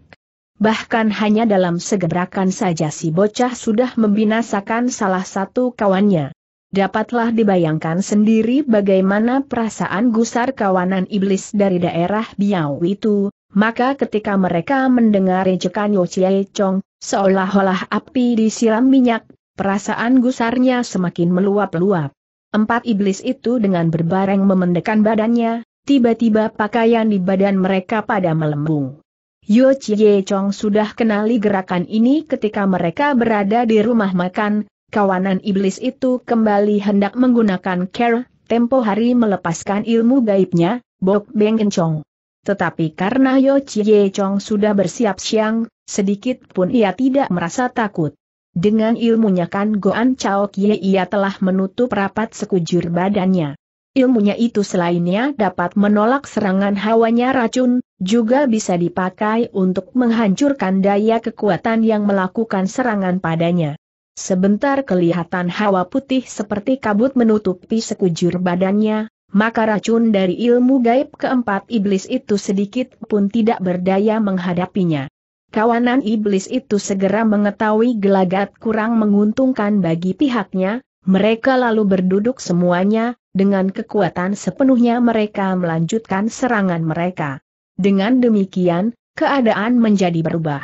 [SPEAKER 1] Bahkan hanya dalam segebrakan saja si bocah sudah membinasakan salah satu kawannya. Dapatlah dibayangkan sendiri bagaimana perasaan gusar kawanan iblis dari daerah Biau itu, maka ketika mereka mendengar ejekan Yo Chie Chong, seolah-olah api disiram minyak, perasaan gusarnya semakin meluap-luap. Empat iblis itu dengan berbareng memendekkan badannya, tiba-tiba pakaian di badan mereka pada melembung. Yo Chie Chong sudah kenali gerakan ini ketika mereka berada di rumah makan, kawanan iblis itu kembali hendak menggunakan care, tempo hari melepaskan ilmu gaibnya, Bok Beng Chong. Tetapi karena Yo Chie Chong sudah bersiap siang, sedikit pun ia tidak merasa takut. Dengan ilmunya kan Goan Chao Kie ia telah menutup rapat sekujur badannya. Ilmunya itu selainnya dapat menolak serangan hawanya racun, juga bisa dipakai untuk menghancurkan daya kekuatan yang melakukan serangan padanya. Sebentar kelihatan hawa putih seperti kabut menutupi sekujur badannya, maka racun dari ilmu gaib keempat iblis itu sedikit pun tidak berdaya menghadapinya. Kawanan iblis itu segera mengetahui gelagat kurang menguntungkan bagi pihaknya, mereka lalu berduduk semuanya, dengan kekuatan sepenuhnya mereka melanjutkan serangan mereka. Dengan demikian, keadaan menjadi berubah.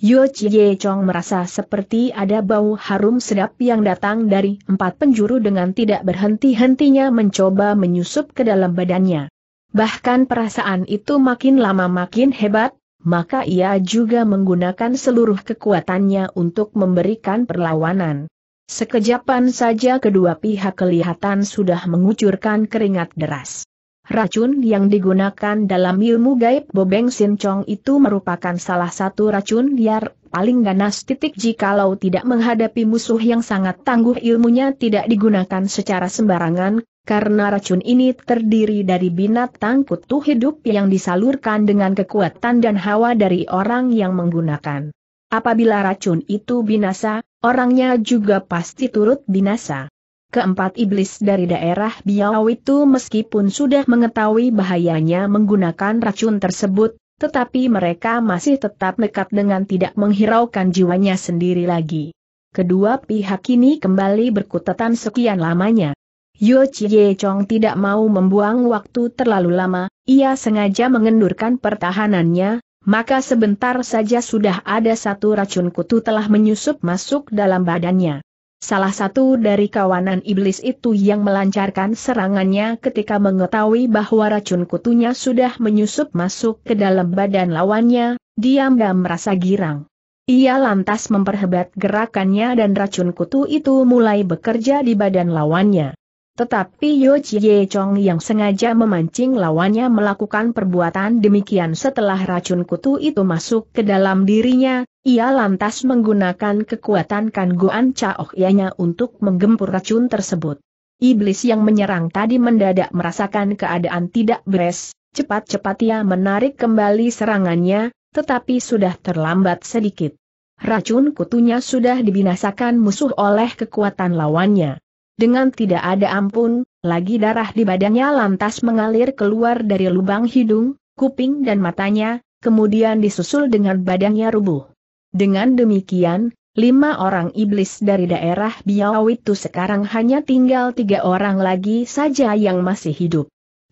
[SPEAKER 1] Yo Chie Chong merasa seperti ada bau harum sedap yang datang dari empat penjuru dengan tidak berhenti-hentinya mencoba menyusup ke dalam badannya. Bahkan perasaan itu makin lama makin hebat, maka ia juga menggunakan seluruh kekuatannya untuk memberikan perlawanan. Sekejapan saja kedua pihak kelihatan sudah mengucurkan keringat deras. Racun yang digunakan dalam ilmu gaib Bobeng Sin Chong itu merupakan salah satu racun liar paling ganas titik jikalau tidak menghadapi musuh yang sangat tangguh ilmunya tidak digunakan secara sembarangan, karena racun ini terdiri dari binatang kutu hidup yang disalurkan dengan kekuatan dan hawa dari orang yang menggunakan. Apabila racun itu binasa, orangnya juga pasti turut binasa keempat iblis dari daerah Biau itu meskipun sudah mengetahui bahayanya menggunakan racun tersebut, tetapi mereka masih tetap nekat dengan tidak menghiraukan jiwanya sendiri lagi. Kedua pihak ini kembali berkutatan sekian lamanya. Yo Chie Chong tidak mau membuang waktu terlalu lama, ia sengaja mengendurkan pertahanannya, maka sebentar saja sudah ada satu racun kutu telah menyusup masuk dalam badannya. Salah satu dari kawanan iblis itu yang melancarkan serangannya ketika mengetahui bahwa racun kutunya sudah menyusup masuk ke dalam badan lawannya, dia diam merasa girang. Ia lantas memperhebat gerakannya dan racun kutu itu mulai bekerja di badan lawannya. Tetapi Yo Chie Chong yang sengaja memancing lawannya melakukan perbuatan demikian setelah racun kutu itu masuk ke dalam dirinya, ia lantas menggunakan kekuatan kan guan Chaoh Yanya untuk menggempur racun tersebut. Iblis yang menyerang tadi mendadak merasakan keadaan tidak beres, cepat-cepat ia menarik kembali serangannya, tetapi sudah terlambat sedikit. Racun kutunya sudah dibinasakan musuh oleh kekuatan lawannya. Dengan tidak ada ampun, lagi darah di badannya lantas mengalir keluar dari lubang hidung, kuping dan matanya, kemudian disusul dengan badannya rubuh. Dengan demikian, lima orang iblis dari daerah Biau itu sekarang hanya tinggal tiga orang lagi saja yang masih hidup.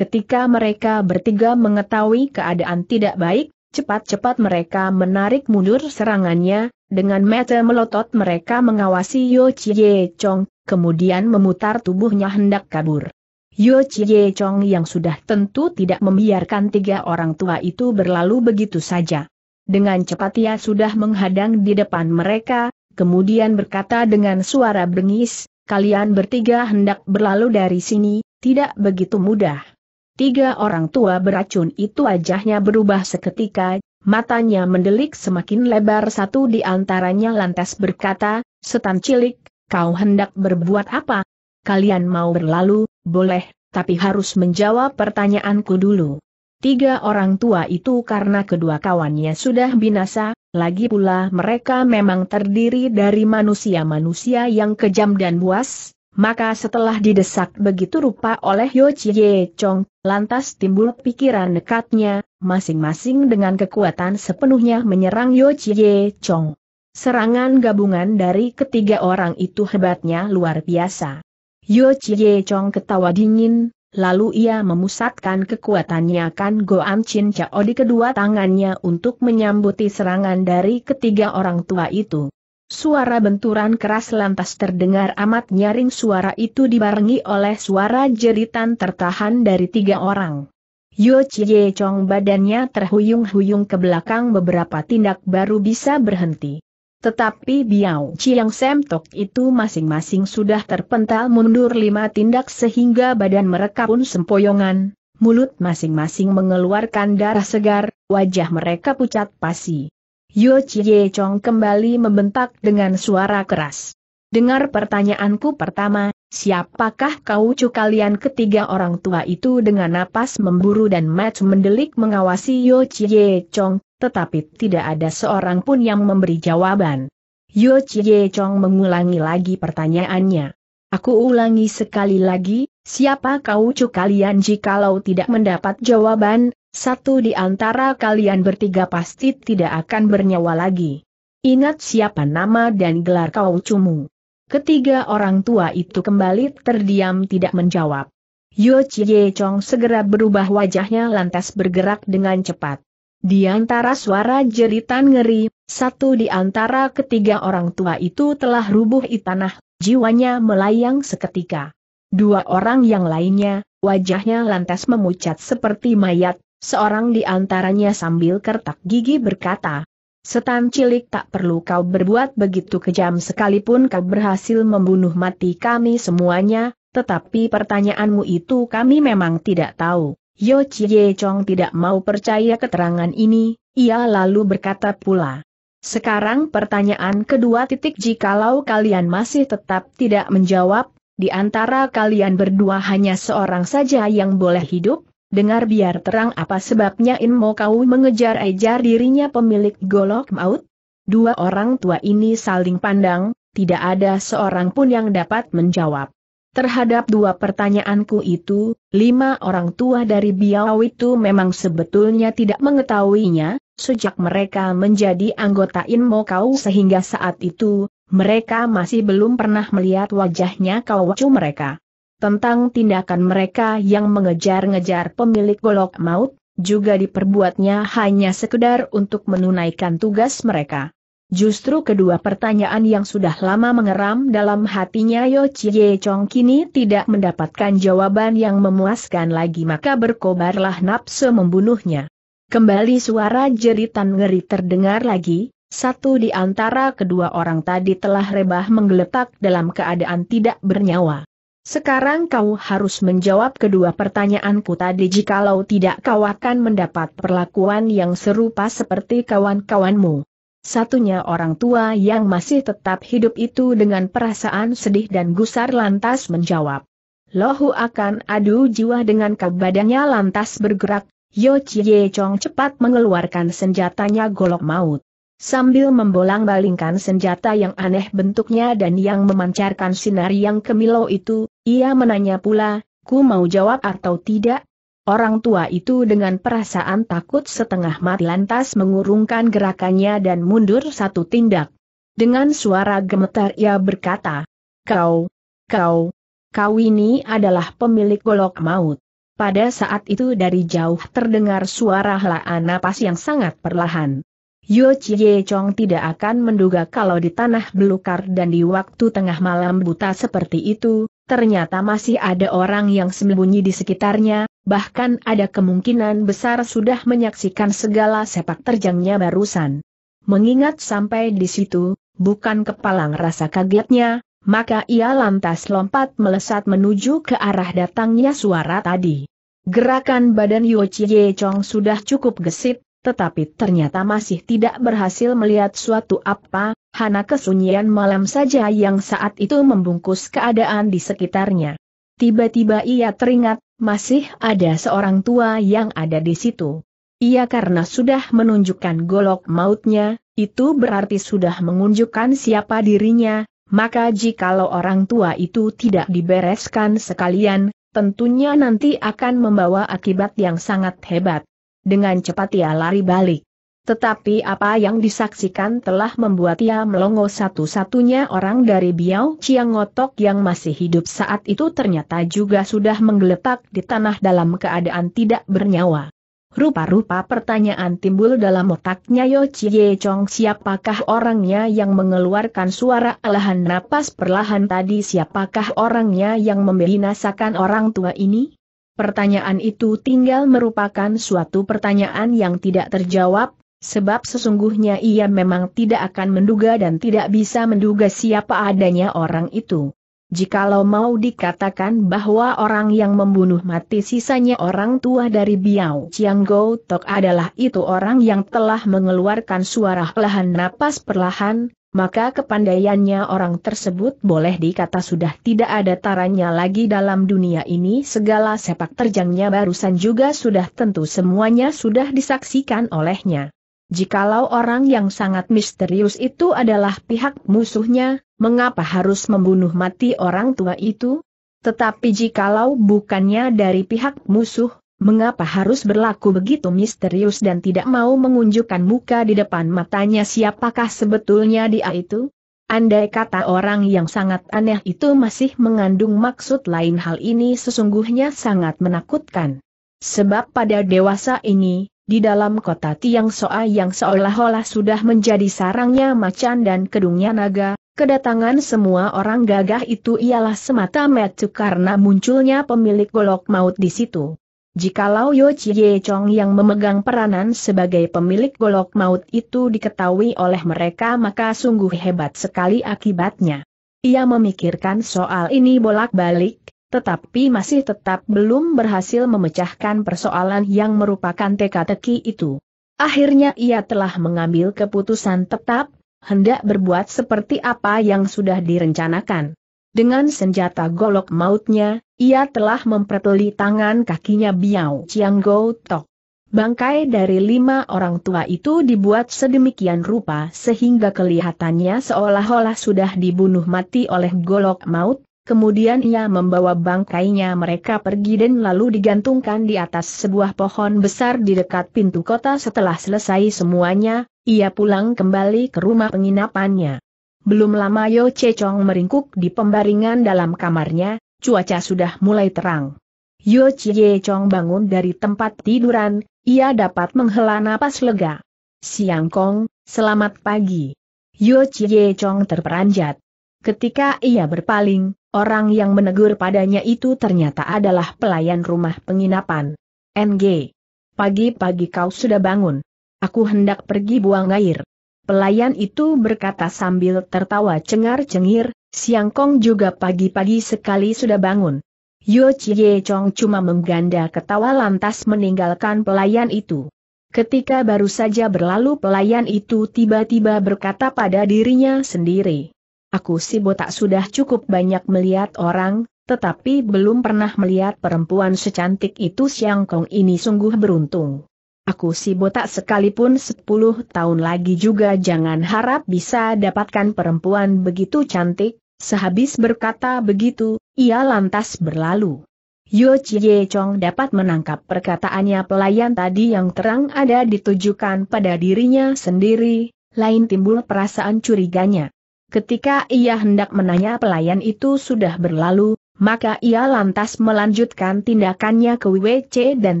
[SPEAKER 1] Ketika mereka bertiga mengetahui keadaan tidak baik, cepat-cepat mereka menarik mundur serangannya, dengan mata melotot mereka mengawasi Yo Chie Chong, kemudian memutar tubuhnya hendak kabur. Yo Chie Chong yang sudah tentu tidak membiarkan tiga orang tua itu berlalu begitu saja. Dengan cepat ia sudah menghadang di depan mereka, kemudian berkata dengan suara bengis, kalian bertiga hendak berlalu dari sini, tidak begitu mudah. Tiga orang tua beracun itu wajahnya berubah seketika, matanya mendelik semakin lebar satu di antaranya lantas berkata, setan cilik, kau hendak berbuat apa? Kalian mau berlalu, boleh, tapi harus menjawab pertanyaanku dulu. Tiga orang tua itu karena kedua kawannya sudah binasa, lagi pula mereka memang terdiri dari manusia-manusia yang kejam dan buas, maka setelah didesak begitu rupa oleh Yo Chie Chong, lantas timbul pikiran nekatnya, masing-masing dengan kekuatan sepenuhnya menyerang Yo Chie Chong. Serangan gabungan dari ketiga orang itu hebatnya luar biasa. Yo Chie Chong ketawa dingin, lalu ia memusatkan kekuatannya kan Goam Chin Chao di kedua tangannya untuk menyambuti serangan dari ketiga orang tua itu. Suara benturan keras lantas terdengar amat nyaring suara itu dibarengi oleh suara jeritan tertahan dari tiga orang. Yo Chie Chong badannya terhuyung-huyung ke belakang beberapa tindak baru bisa berhenti. Tetapi Biao Chiang Sem Tok itu masing-masing sudah terpental mundur lima tindak sehingga badan mereka pun sempoyongan, mulut masing-masing mengeluarkan darah segar, wajah mereka pucat pasi. Yo Chie Chong kembali membentak dengan suara keras. Dengar pertanyaanku pertama, siapakah kau cu kalian ketiga orang tua itu dengan napas memburu dan match mendelik mengawasi Yo Chie Chong, tetapi tidak ada seorang pun yang memberi jawaban. Yo Chie Chong mengulangi lagi pertanyaannya. Aku ulangi sekali lagi, siapa kau cu kalian jikalau tidak mendapat jawaban, satu di antara kalian bertiga pasti tidak akan bernyawa lagi. Ingat siapa nama dan gelar kau cumu. Ketiga orang tua itu kembali terdiam tidak menjawab. Yo Chie Chong segera berubah wajahnya lantas bergerak dengan cepat. Di antara suara jeritan ngeri, satu di antara ketiga orang tua itu telah rubuh di tanah, jiwanya melayang seketika. Dua orang yang lainnya, wajahnya lantas memucat seperti mayat, Seorang di antaranya sambil kertak gigi berkata, Setan cilik tak perlu kau berbuat begitu kejam sekalipun kau berhasil membunuh mati kami semuanya, tetapi pertanyaanmu itu kami memang tidak tahu. Yo Chie Chong tidak mau percaya keterangan ini, ia lalu berkata pula. Sekarang pertanyaan kedua titik jikalau kalian masih tetap tidak menjawab, di antara kalian berdua hanya seorang saja yang boleh hidup, dengar biar terang apa sebabnya In Mo Kau mengejar-ejar dirinya pemilik golok maut? Dua orang tua ini saling pandang, tidak ada seorang pun yang dapat menjawab. Terhadap dua pertanyaanku itu, lima orang tua dari Biau itu memang sebetulnya tidak mengetahuinya, sejak mereka menjadi anggota Inmo Kau sehingga saat itu, mereka masih belum pernah melihat wajahnya Kau mereka tentang tindakan mereka yang mengejar-ngejar pemilik golok maut, juga diperbuatnya hanya sekedar untuk menunaikan tugas mereka. Justru kedua pertanyaan yang sudah lama mengeram dalam hatinya Yo Chie Chong kini tidak mendapatkan jawaban yang memuaskan lagi maka berkobarlah nafsu membunuhnya. Kembali suara jeritan ngeri terdengar lagi, satu di antara kedua orang tadi telah rebah menggeletak dalam keadaan tidak bernyawa. Sekarang kau harus menjawab kedua pertanyaanku tadi jikalau tidak kau akan mendapat perlakuan yang serupa seperti kawan-kawanmu. Satunya orang tua yang masih tetap hidup itu dengan perasaan sedih dan gusar lantas menjawab. Lohu akan adu jiwa dengan kebadannya lantas bergerak, Yo Chie Chong cepat mengeluarkan senjatanya golok maut. Sambil membolang-balingkan senjata yang aneh bentuknya dan yang memancarkan sinar yang kemilau itu, ia menanya pula, ku mau jawab atau tidak? Orang tua itu dengan perasaan takut setengah mati lantas mengurungkan gerakannya dan mundur satu tindak. Dengan suara gemetar ia berkata, Kau, kau, kau ini adalah pemilik golok maut. Pada saat itu dari jauh terdengar suara helaan napas yang sangat perlahan. Yo Chie Chong tidak akan menduga kalau di tanah belukar dan di waktu tengah malam buta seperti itu, ternyata masih ada orang yang sembunyi di sekitarnya, bahkan ada kemungkinan besar sudah menyaksikan segala sepak terjangnya barusan. Mengingat sampai di situ, bukan kepalang rasa kagetnya, maka ia lantas lompat melesat menuju ke arah datangnya suara tadi. Gerakan badan Yo Chie Chong sudah cukup gesit, tetapi ternyata masih tidak berhasil melihat suatu apa, hana kesunyian malam saja yang saat itu membungkus keadaan di sekitarnya. Tiba-tiba ia teringat, masih ada seorang tua yang ada di situ. Ia karena sudah menunjukkan golok mautnya, itu berarti sudah mengunjukkan siapa dirinya, maka jikalau orang tua itu tidak dibereskan sekalian, tentunya nanti akan membawa akibat yang sangat hebat. Dengan cepat ia lari balik. Tetapi apa yang disaksikan telah membuat ia melongo satu-satunya orang dari Biao Chiang yang masih hidup saat itu ternyata juga sudah menggeletak di tanah dalam keadaan tidak bernyawa. Rupa-rupa pertanyaan timbul dalam otaknya Yo Chie Chong siapakah orangnya yang mengeluarkan suara alahan napas perlahan tadi siapakah orangnya yang membinasakan orang tua ini? Pertanyaan itu tinggal merupakan suatu pertanyaan yang tidak terjawab, sebab sesungguhnya ia memang tidak akan menduga dan tidak bisa menduga siapa adanya orang itu. Jikalau mau dikatakan bahwa orang yang membunuh mati sisanya orang tua dari Biao Chianggo Tok adalah itu orang yang telah mengeluarkan suara lahan napas perlahan, maka kepandaiannya orang tersebut boleh dikata sudah tidak ada taranya lagi dalam dunia ini segala sepak terjangnya barusan juga sudah tentu semuanya sudah disaksikan olehnya. Jikalau orang yang sangat misterius itu adalah pihak musuhnya, mengapa harus membunuh mati orang tua itu? Tetapi jikalau bukannya dari pihak musuh, mengapa harus berlaku begitu misterius dan tidak mau mengunjukkan muka di depan matanya siapakah sebetulnya dia itu? Andai kata orang yang sangat aneh itu masih mengandung maksud lain hal ini sesungguhnya sangat menakutkan. Sebab pada dewasa ini, di dalam kota Tiang Soa yang seolah-olah sudah menjadi sarangnya macan dan kedungnya naga, kedatangan semua orang gagah itu ialah semata-mata karena munculnya pemilik golok maut di situ. Jikalau Yo Chie Chong yang memegang peranan sebagai pemilik golok maut itu diketahui oleh mereka maka sungguh hebat sekali akibatnya. Ia memikirkan soal ini bolak-balik, tetapi masih tetap belum berhasil memecahkan persoalan yang merupakan teka-teki itu. Akhirnya ia telah mengambil keputusan tetap, hendak berbuat seperti apa yang sudah direncanakan. Dengan senjata golok mautnya, ia telah memperteli tangan kakinya Biao Chiang Go Tok. Bangkai dari lima orang tua itu dibuat sedemikian rupa sehingga kelihatannya seolah-olah sudah dibunuh mati oleh golok maut, kemudian ia membawa bangkainya mereka pergi dan lalu digantungkan di atas sebuah pohon besar di dekat pintu kota setelah selesai semuanya, ia pulang kembali ke rumah penginapannya. Belum lama Yo Che Chong meringkuk di pembaringan dalam kamarnya, cuaca sudah mulai terang. Yo Chie Chong bangun dari tempat tiduran, ia dapat menghela napas lega. Siang Kong, selamat pagi. Yo Chie Chong terperanjat. Ketika ia berpaling, orang yang menegur padanya itu ternyata adalah pelayan rumah penginapan. NG. Pagi-pagi kau sudah bangun. Aku hendak pergi buang air. Pelayan itu berkata sambil tertawa cengar-cengir, Siang Kong juga pagi-pagi sekali sudah bangun. Yo Chie Chong cuma mengganda ketawa lantas meninggalkan pelayan itu. Ketika baru saja berlalu pelayan itu tiba-tiba berkata pada dirinya sendiri. Aku si botak sudah cukup banyak melihat orang, tetapi belum pernah melihat perempuan secantik itu Siang Kong ini sungguh beruntung. Aku si botak sekalipun 10 tahun lagi juga jangan harap bisa dapatkan perempuan begitu cantik, Sehabis berkata begitu, ia lantas berlalu. Yo Chie Chong dapat menangkap perkataannya pelayan tadi yang terang ada ditujukan pada dirinya sendiri, lain timbul perasaan curiganya. Ketika ia hendak menanya pelayan itu sudah berlalu, maka ia lantas melanjutkan tindakannya ke WC dan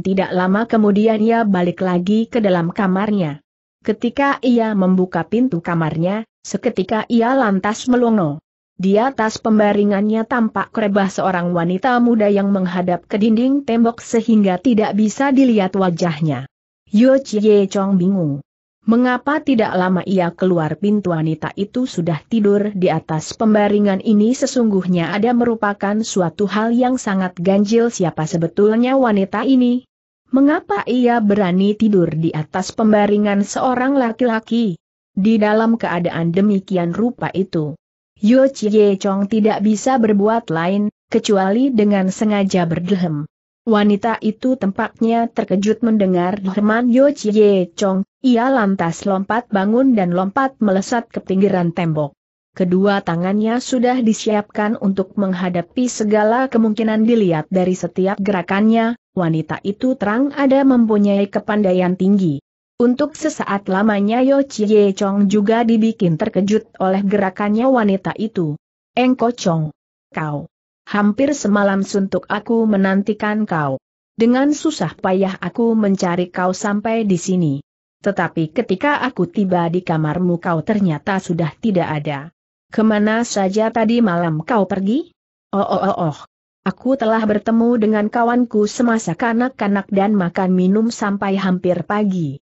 [SPEAKER 1] tidak lama kemudian ia balik lagi ke dalam kamarnya. Ketika ia membuka pintu kamarnya, seketika ia lantas melongo. Di atas pembaringannya tampak rebah seorang wanita muda yang menghadap ke dinding tembok sehingga tidak bisa dilihat wajahnya. Yo Chie Chong bingung. Mengapa tidak lama ia keluar pintu wanita itu sudah tidur di atas pembaringan ini sesungguhnya ada merupakan suatu hal yang sangat ganjil siapa sebetulnya wanita ini. Mengapa ia berani tidur di atas pembaringan seorang laki-laki? Di dalam keadaan demikian rupa itu. Yo Chie Chong tidak bisa berbuat lain, kecuali dengan sengaja berdehem. Wanita itu tempatnya terkejut mendengar deheman Yo Chie Chong, ia lantas lompat bangun dan lompat melesat ke pinggiran tembok. Kedua tangannya sudah disiapkan untuk menghadapi segala kemungkinan dilihat dari setiap gerakannya, wanita itu terang ada mempunyai kepandaian tinggi. Untuk sesaat lamanya Yo Chie Chong juga dibikin terkejut oleh gerakannya wanita itu. Engko Chong. Kau. Hampir semalam suntuk aku menantikan kau. Dengan susah payah aku mencari kau sampai di sini. Tetapi ketika aku tiba di kamarmu kau ternyata sudah tidak ada. Kemana saja tadi malam kau pergi? Oh oh oh oh. Aku telah bertemu dengan kawanku semasa kanak-kanak dan makan minum sampai hampir pagi.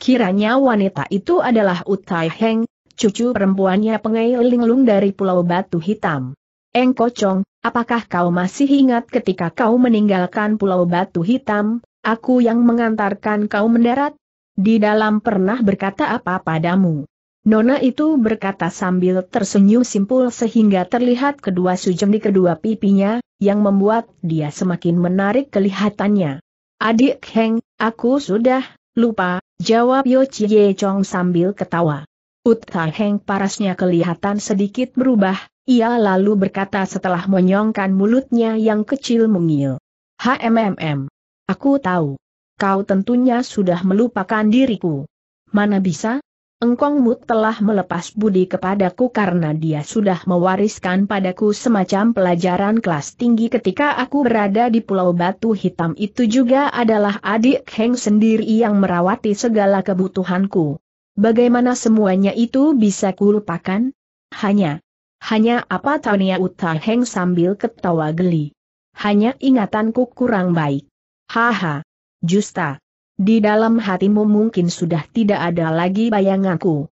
[SPEAKER 1] Kiranya wanita itu adalah Utai Heng, cucu perempuannya pengailing Linglung dari Pulau Batu Hitam. Eng Kocong, apakah kau masih ingat ketika kau meninggalkan Pulau Batu Hitam, aku yang mengantarkan kau mendarat? Di dalam pernah berkata apa padamu? Nona itu berkata sambil tersenyum simpul sehingga terlihat kedua sujem di kedua pipinya, yang membuat dia semakin menarik kelihatannya. Adik Heng, aku sudah Lupa, jawab Yo Chie Chong sambil ketawa. Uta Heng parasnya kelihatan sedikit berubah, ia lalu berkata setelah menyongkan mulutnya yang kecil mungil. HMMM. Aku tahu. Kau tentunya sudah melupakan diriku. Mana bisa, Engkongmu telah melepas budi kepadaku karena dia sudah mewariskan padaku semacam pelajaran kelas tinggi ketika aku berada di Pulau Batu Hitam itu juga adalah adik Heng sendiri yang merawati segala kebutuhanku. Bagaimana semuanya itu bisa kulupakan? Hanya, hanya apa Tania Uta Heng sambil ketawa geli. Hanya ingatanku kurang baik. Haha. Justa. Di dalam hatimu mungkin sudah tidak ada lagi bayanganku.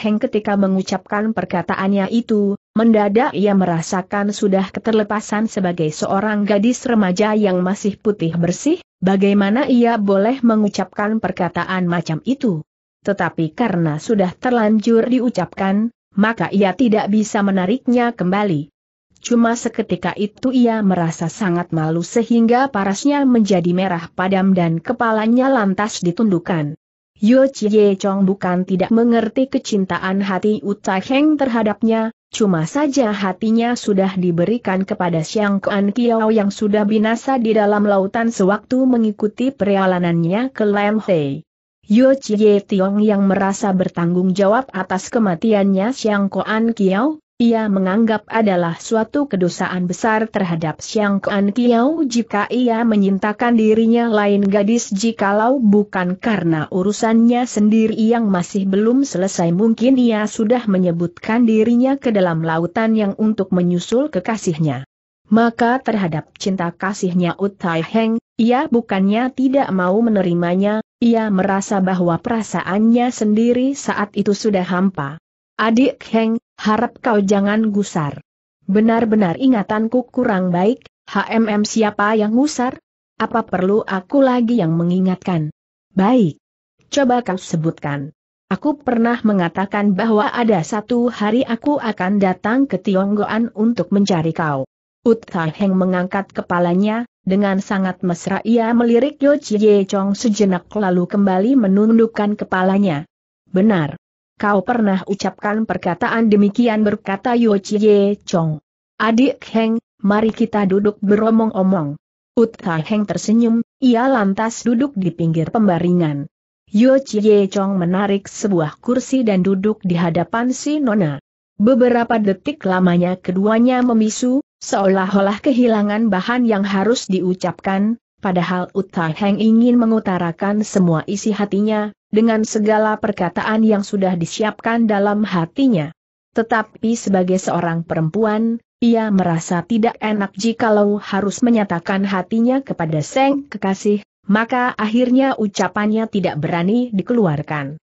[SPEAKER 1] Heng ketika mengucapkan perkataannya itu, mendadak ia merasakan sudah keterlepasan sebagai seorang gadis remaja yang masih putih bersih, bagaimana ia boleh mengucapkan perkataan macam itu. Tetapi karena sudah terlanjur diucapkan, maka ia tidak bisa menariknya kembali. Cuma seketika itu ia merasa sangat malu sehingga parasnya menjadi merah padam dan kepalanya lantas ditundukkan. Yo Chie Chong bukan tidak mengerti kecintaan hati Uta Heng terhadapnya, cuma saja hatinya sudah diberikan kepada Xiang Kuan Kiao yang sudah binasa di dalam lautan sewaktu mengikuti perjalanannya ke Lam Hei. Yo Chie Tiong yang merasa bertanggung jawab atas kematiannya Xiang Kuan Kiao, ia menganggap adalah suatu kedosaan besar terhadap Siang Kuan Kiao jika ia menyintakan dirinya lain gadis jikalau bukan karena urusannya sendiri yang masih belum selesai mungkin ia sudah menyebutkan dirinya ke dalam lautan yang untuk menyusul kekasihnya. Maka terhadap cinta kasihnya Utai Heng, ia bukannya tidak mau menerimanya, ia merasa bahwa perasaannya sendiri saat itu sudah hampa. Adik Heng, harap kau jangan gusar. Benar-benar ingatanku kurang baik, HMM siapa yang gusar? Apa perlu aku lagi yang mengingatkan? Baik. Coba kau sebutkan. Aku pernah mengatakan bahwa ada satu hari aku akan datang ke Tionggoan untuk mencari kau. Utha Heng mengangkat kepalanya, dengan sangat mesra ia melirik Yo Chie Chong sejenak lalu kembali menundukkan kepalanya. Benar kau pernah ucapkan perkataan demikian berkata Yo Chie Chong. Adik Heng, mari kita duduk beromong-omong. Utha Heng tersenyum, ia lantas duduk di pinggir pembaringan. Yo Chie Chong menarik sebuah kursi dan duduk di hadapan si Nona. Beberapa detik lamanya keduanya memisu, seolah-olah kehilangan bahan yang harus diucapkan, padahal Utha Heng ingin mengutarakan semua isi hatinya, dengan segala perkataan yang sudah disiapkan dalam hatinya. Tetapi sebagai seorang perempuan, ia merasa tidak enak jikalau harus menyatakan hatinya kepada Seng Kekasih, maka akhirnya ucapannya tidak berani dikeluarkan.